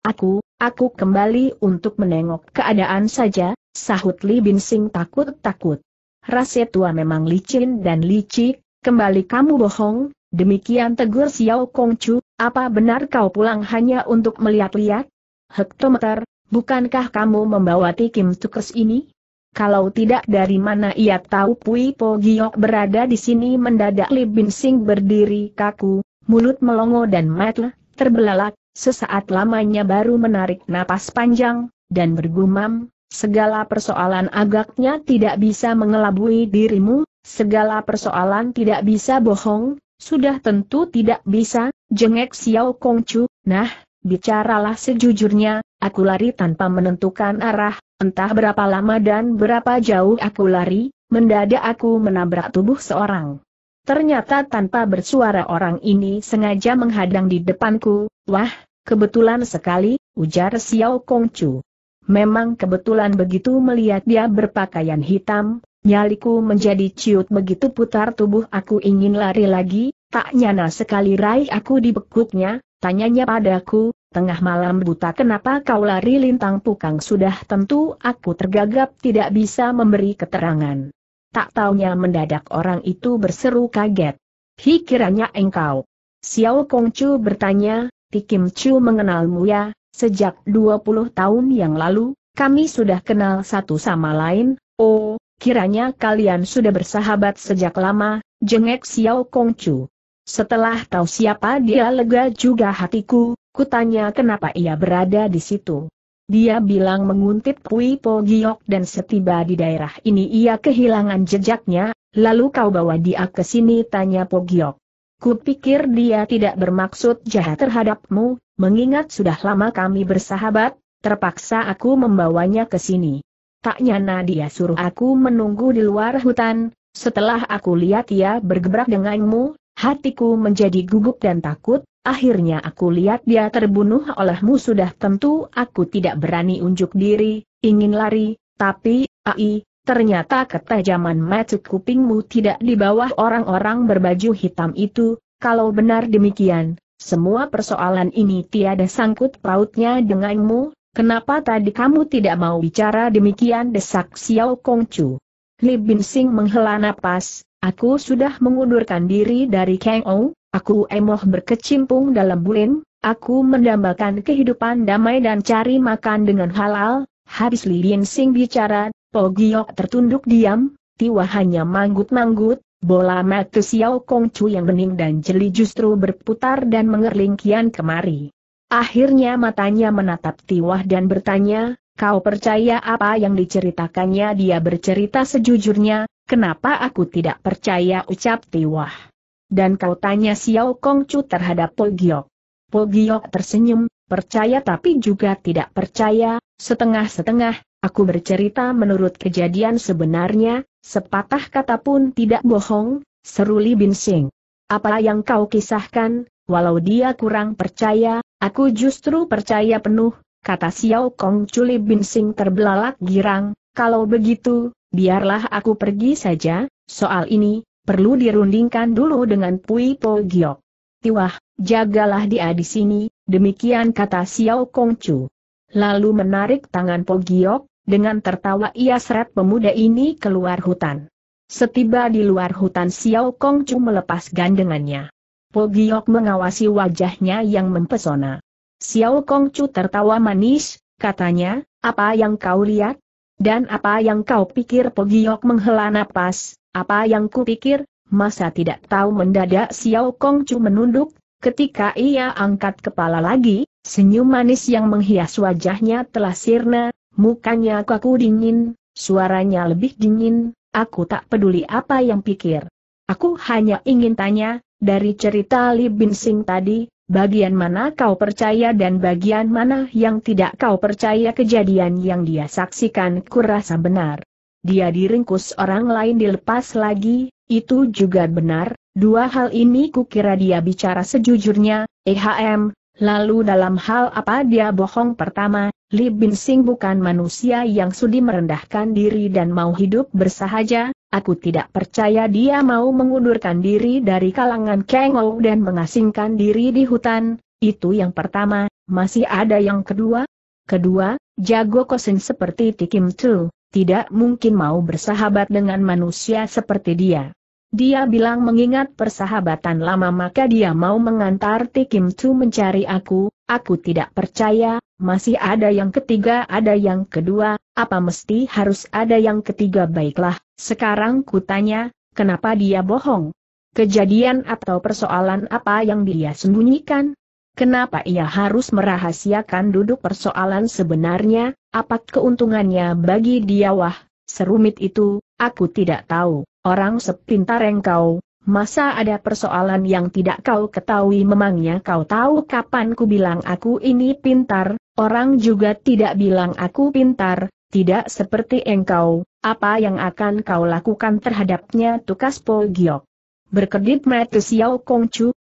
Aku, aku kembali untuk menengok keadaan saja, sahut Li Bin takut-takut. Rasa tua memang licin dan licik, kembali kamu bohong, demikian tegur Xiao Kongcu, apa benar kau pulang hanya untuk melihat-lihat? Hektometer, bukankah kamu membawa Tikim Tukers ini? Kalau tidak dari mana ia tahu Pui Po Giok berada di sini mendadak Li Sing berdiri kaku, mulut melongo dan matle terbelalak, sesaat lamanya baru menarik napas panjang, dan bergumam, segala persoalan agaknya tidak bisa mengelabui dirimu, segala persoalan tidak bisa bohong, sudah tentu tidak bisa, jengek Xiao Kongcu, nah, bicaralah sejujurnya, aku lari tanpa menentukan arah, Entah berapa lama dan berapa jauh aku lari, mendadak aku menabrak tubuh seorang. Ternyata tanpa bersuara orang ini sengaja menghadang di depanku, wah, kebetulan sekali, ujar Xiao Kongcu. Memang kebetulan begitu melihat dia berpakaian hitam, nyaliku menjadi ciut begitu putar tubuh aku ingin lari lagi, tak nyana sekali raih aku dibekuknya, tanyanya padaku, Tengah malam buta kenapa kau lari lintang pukang sudah tentu aku tergagap tidak bisa memberi keterangan. Tak taunya mendadak orang itu berseru kaget. Hi kiranya engkau. Xiao Kongcu bertanya, Tikim Chu mengenalmu ya, sejak 20 tahun yang lalu, kami sudah kenal satu sama lain, oh, kiranya kalian sudah bersahabat sejak lama, jengek Xiao Kongcu. Setelah tahu siapa dia lega juga hatiku, Kutanya kenapa ia berada di situ. Dia bilang menguntit Pui Po Giok dan setiba di daerah ini ia kehilangan jejaknya, lalu kau bawa dia ke sini tanya Po Giok. Kupikir dia tidak bermaksud jahat terhadapmu, mengingat sudah lama kami bersahabat, terpaksa aku membawanya ke sini. Tak nyana dia suruh aku menunggu di luar hutan, setelah aku lihat ia bergebrak denganmu, hatiku menjadi gugup dan takut, Akhirnya aku lihat dia terbunuh olehmu sudah tentu aku tidak berani unjuk diri, ingin lari, tapi, ai, ternyata ketajaman mata kupingmu tidak di bawah orang-orang berbaju hitam itu, kalau benar demikian, semua persoalan ini tiada sangkut pautnya denganmu, kenapa tadi kamu tidak mau bicara demikian desak Xiao Kongcu. Li Binsing menghela napas, aku sudah mengundurkan diri dari Kang Ou, Aku emoh berkecimpung dalam bulin, aku mendambakan kehidupan damai dan cari makan dengan halal, habis Li Sing bicara, Po tertunduk diam, Tiwa hanya manggut-manggut, bola mata Xiao Kong Chu yang bening dan jeli justru berputar dan mengerling kian kemari. Akhirnya matanya menatap Tiwah dan bertanya, kau percaya apa yang diceritakannya dia bercerita sejujurnya, kenapa aku tidak percaya ucap Tiwah dan kau tanya Xiao Kongcu terhadap Po Giok. Po Giok tersenyum, percaya tapi juga tidak percaya, setengah-setengah, aku bercerita menurut kejadian sebenarnya, sepatah kata pun tidak bohong, seru Li Binsing. Apa yang kau kisahkan, walau dia kurang percaya, aku justru percaya penuh, kata Xiao Kong Chuli Binsing terbelalak girang, kalau begitu, biarlah aku pergi saja, soal ini, perlu dirundingkan dulu dengan Pui Po Giok. Tiwah, jagalah dia di sini, demikian kata Xiao Chu. Lalu menarik tangan Po Giok, dengan tertawa ia seret pemuda ini keluar hutan. Setiba di luar hutan Xiao Chu melepas gandengannya. Po Giok mengawasi wajahnya yang mempesona. Xiao Chu tertawa manis, katanya, apa yang kau lihat? Dan apa yang kau pikir Po Giok menghela napas, apa yang kupikir, masa tidak tahu mendadak Xiao Kong Chu menunduk, ketika ia angkat kepala lagi, senyum manis yang menghias wajahnya telah sirna, mukanya kaku dingin, suaranya lebih dingin, aku tak peduli apa yang pikir. Aku hanya ingin tanya, dari cerita Li Binsing tadi, bagian mana kau percaya dan bagian mana yang tidak kau percaya kejadian yang dia saksikan kurasa benar dia diringkus orang lain dilepas lagi, itu juga benar, dua hal ini kukira dia bicara sejujurnya, EHM, lalu dalam hal apa dia bohong pertama, Li Binsing bukan manusia yang sudi merendahkan diri dan mau hidup bersahaja, aku tidak percaya dia mau mengundurkan diri dari kalangan Kengou dan mengasingkan diri di hutan, itu yang pertama, masih ada yang kedua? Kedua, jago kosin seperti Tikim Tu tidak mungkin mau bersahabat dengan manusia seperti dia. Dia bilang mengingat persahabatan lama maka dia mau mengantar Tikim Chu mencari aku, aku tidak percaya, masih ada yang ketiga ada yang kedua, apa mesti harus ada yang ketiga baiklah, sekarang kutanya, kenapa dia bohong? Kejadian atau persoalan apa yang dia sembunyikan? Kenapa ia harus merahasiakan duduk persoalan sebenarnya, apa keuntungannya bagi dia wah, serumit itu, aku tidak tahu, orang sepintar engkau, masa ada persoalan yang tidak kau ketahui memangnya kau tahu kapan ku bilang aku ini pintar, orang juga tidak bilang aku pintar, tidak seperti engkau, apa yang akan kau lakukan terhadapnya tukas Pol Giok. Berkedip mati Xiao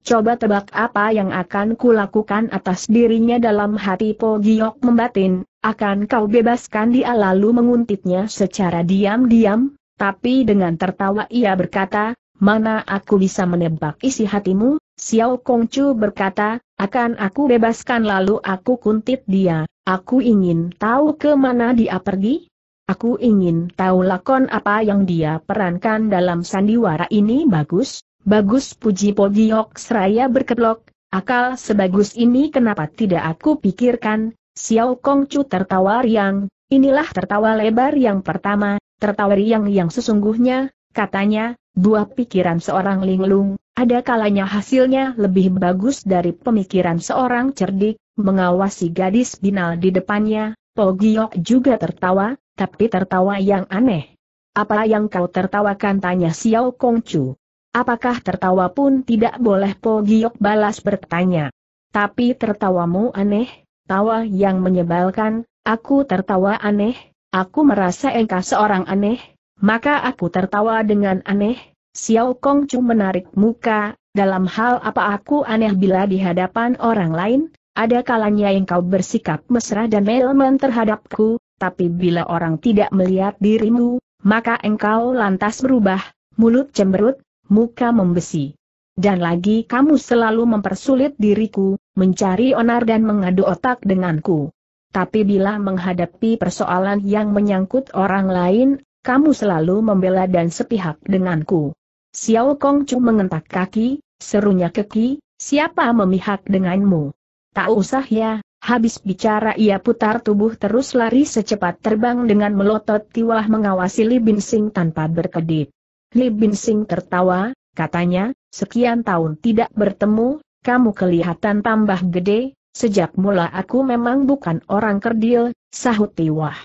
Coba tebak apa yang akan kulakukan atas dirinya dalam hati Po Giok membatin, akan kau bebaskan dia lalu menguntitnya secara diam-diam, tapi dengan tertawa ia berkata, mana aku bisa menebak isi hatimu, Xiao Kongcu berkata, akan aku bebaskan lalu aku kuntit dia, aku ingin tahu ke mana dia pergi, Aku ingin tahu lakon apa yang dia perankan dalam sandiwara ini bagus, Bagus puji Pogiok Seraya berkedok, akal sebagus ini kenapa tidak aku pikirkan, Xiao Kongcu tertawa riang, inilah tertawa lebar yang pertama, tertawa riang yang sesungguhnya, katanya, buah pikiran seorang linglung, ada kalanya hasilnya lebih bagus dari pemikiran seorang cerdik, mengawasi gadis binal di depannya, Pogiok juga tertawa, tapi tertawa yang aneh. Apa yang kau tertawakan tanya Xiao Kongcu. Apakah tertawa pun tidak boleh Po Giok balas bertanya. Tapi tertawamu aneh, tawa yang menyebalkan, aku tertawa aneh, aku merasa engkau seorang aneh, maka aku tertawa dengan aneh, Xiao Kong Chu menarik muka, dalam hal apa aku aneh bila di hadapan orang lain, ada kalanya engkau bersikap mesra dan melman terhadapku, tapi bila orang tidak melihat dirimu, maka engkau lantas berubah, mulut cemberut, muka membesi. Dan lagi kamu selalu mempersulit diriku, mencari onar dan mengadu otak denganku. Tapi bila menghadapi persoalan yang menyangkut orang lain, kamu selalu membela dan sepihak denganku. Xiao Kong Chu mengentak kaki, serunya keki, siapa memihak denganmu? Tak usah ya, habis bicara ia putar tubuh terus lari secepat terbang dengan melotot tiwah mengawasi Li Bin Sing tanpa berkedip. Li Sing tertawa, katanya, sekian tahun tidak bertemu, kamu kelihatan tambah gede, sejak mula aku memang bukan orang kerdil, sahut Tiwah.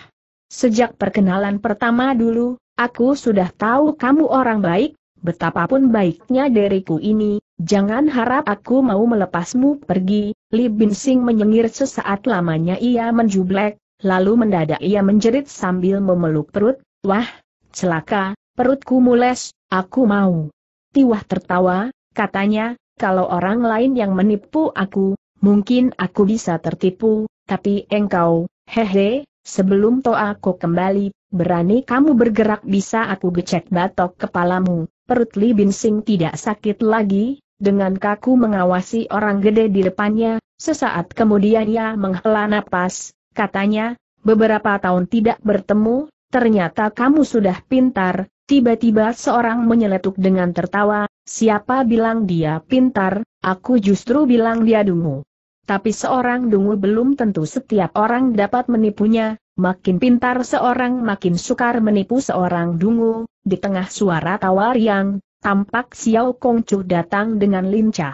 Sejak perkenalan pertama dulu, aku sudah tahu kamu orang baik, betapapun baiknya diriku ini, jangan harap aku mau melepasmu pergi, Li Sing menyengir sesaat lamanya ia menjublek, lalu mendadak ia menjerit sambil memeluk perut, wah, celaka, Perutku mules, aku mau. Tiwah tertawa, katanya, kalau orang lain yang menipu aku, mungkin aku bisa tertipu, tapi engkau, hehe, sebelum to aku kembali, berani kamu bergerak bisa aku gecek batok kepalamu. Perut Li Binsing tidak sakit lagi, dengan kaku mengawasi orang gede di depannya, sesaat kemudian ia menghela napas, katanya, beberapa tahun tidak bertemu, ternyata kamu sudah pintar, Tiba-tiba seorang menyeletuk dengan tertawa, siapa bilang dia pintar, aku justru bilang dia dungu. Tapi seorang dungu belum tentu setiap orang dapat menipunya, makin pintar seorang makin sukar menipu seorang dungu, di tengah suara tawa yang, tampak Xiao Kongcu datang dengan lincah.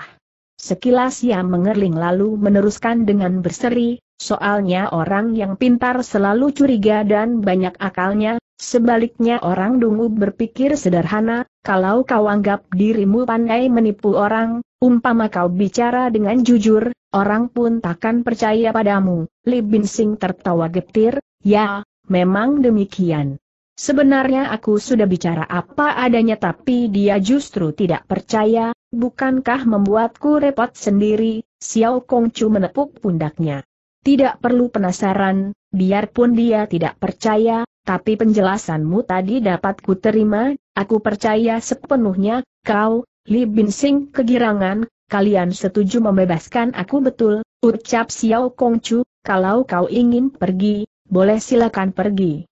Sekilas ia mengerling lalu meneruskan dengan berseri, soalnya orang yang pintar selalu curiga dan banyak akalnya, Sebaliknya orang dungu berpikir sederhana, kalau kau anggap dirimu pandai menipu orang, umpama kau bicara dengan jujur, orang pun takkan percaya padamu. Li Binsing tertawa getir, ya, memang demikian. Sebenarnya aku sudah bicara apa adanya tapi dia justru tidak percaya, bukankah membuatku repot sendiri, Xiao Kongcu menepuk pundaknya. Tidak perlu penasaran, biarpun dia tidak percaya, tapi penjelasanmu tadi dapat ku terima, aku percaya sepenuhnya, kau, Li Binsing kegirangan, kalian setuju membebaskan aku betul, ucap Xiao Kongcu, kalau kau ingin pergi, boleh silakan pergi.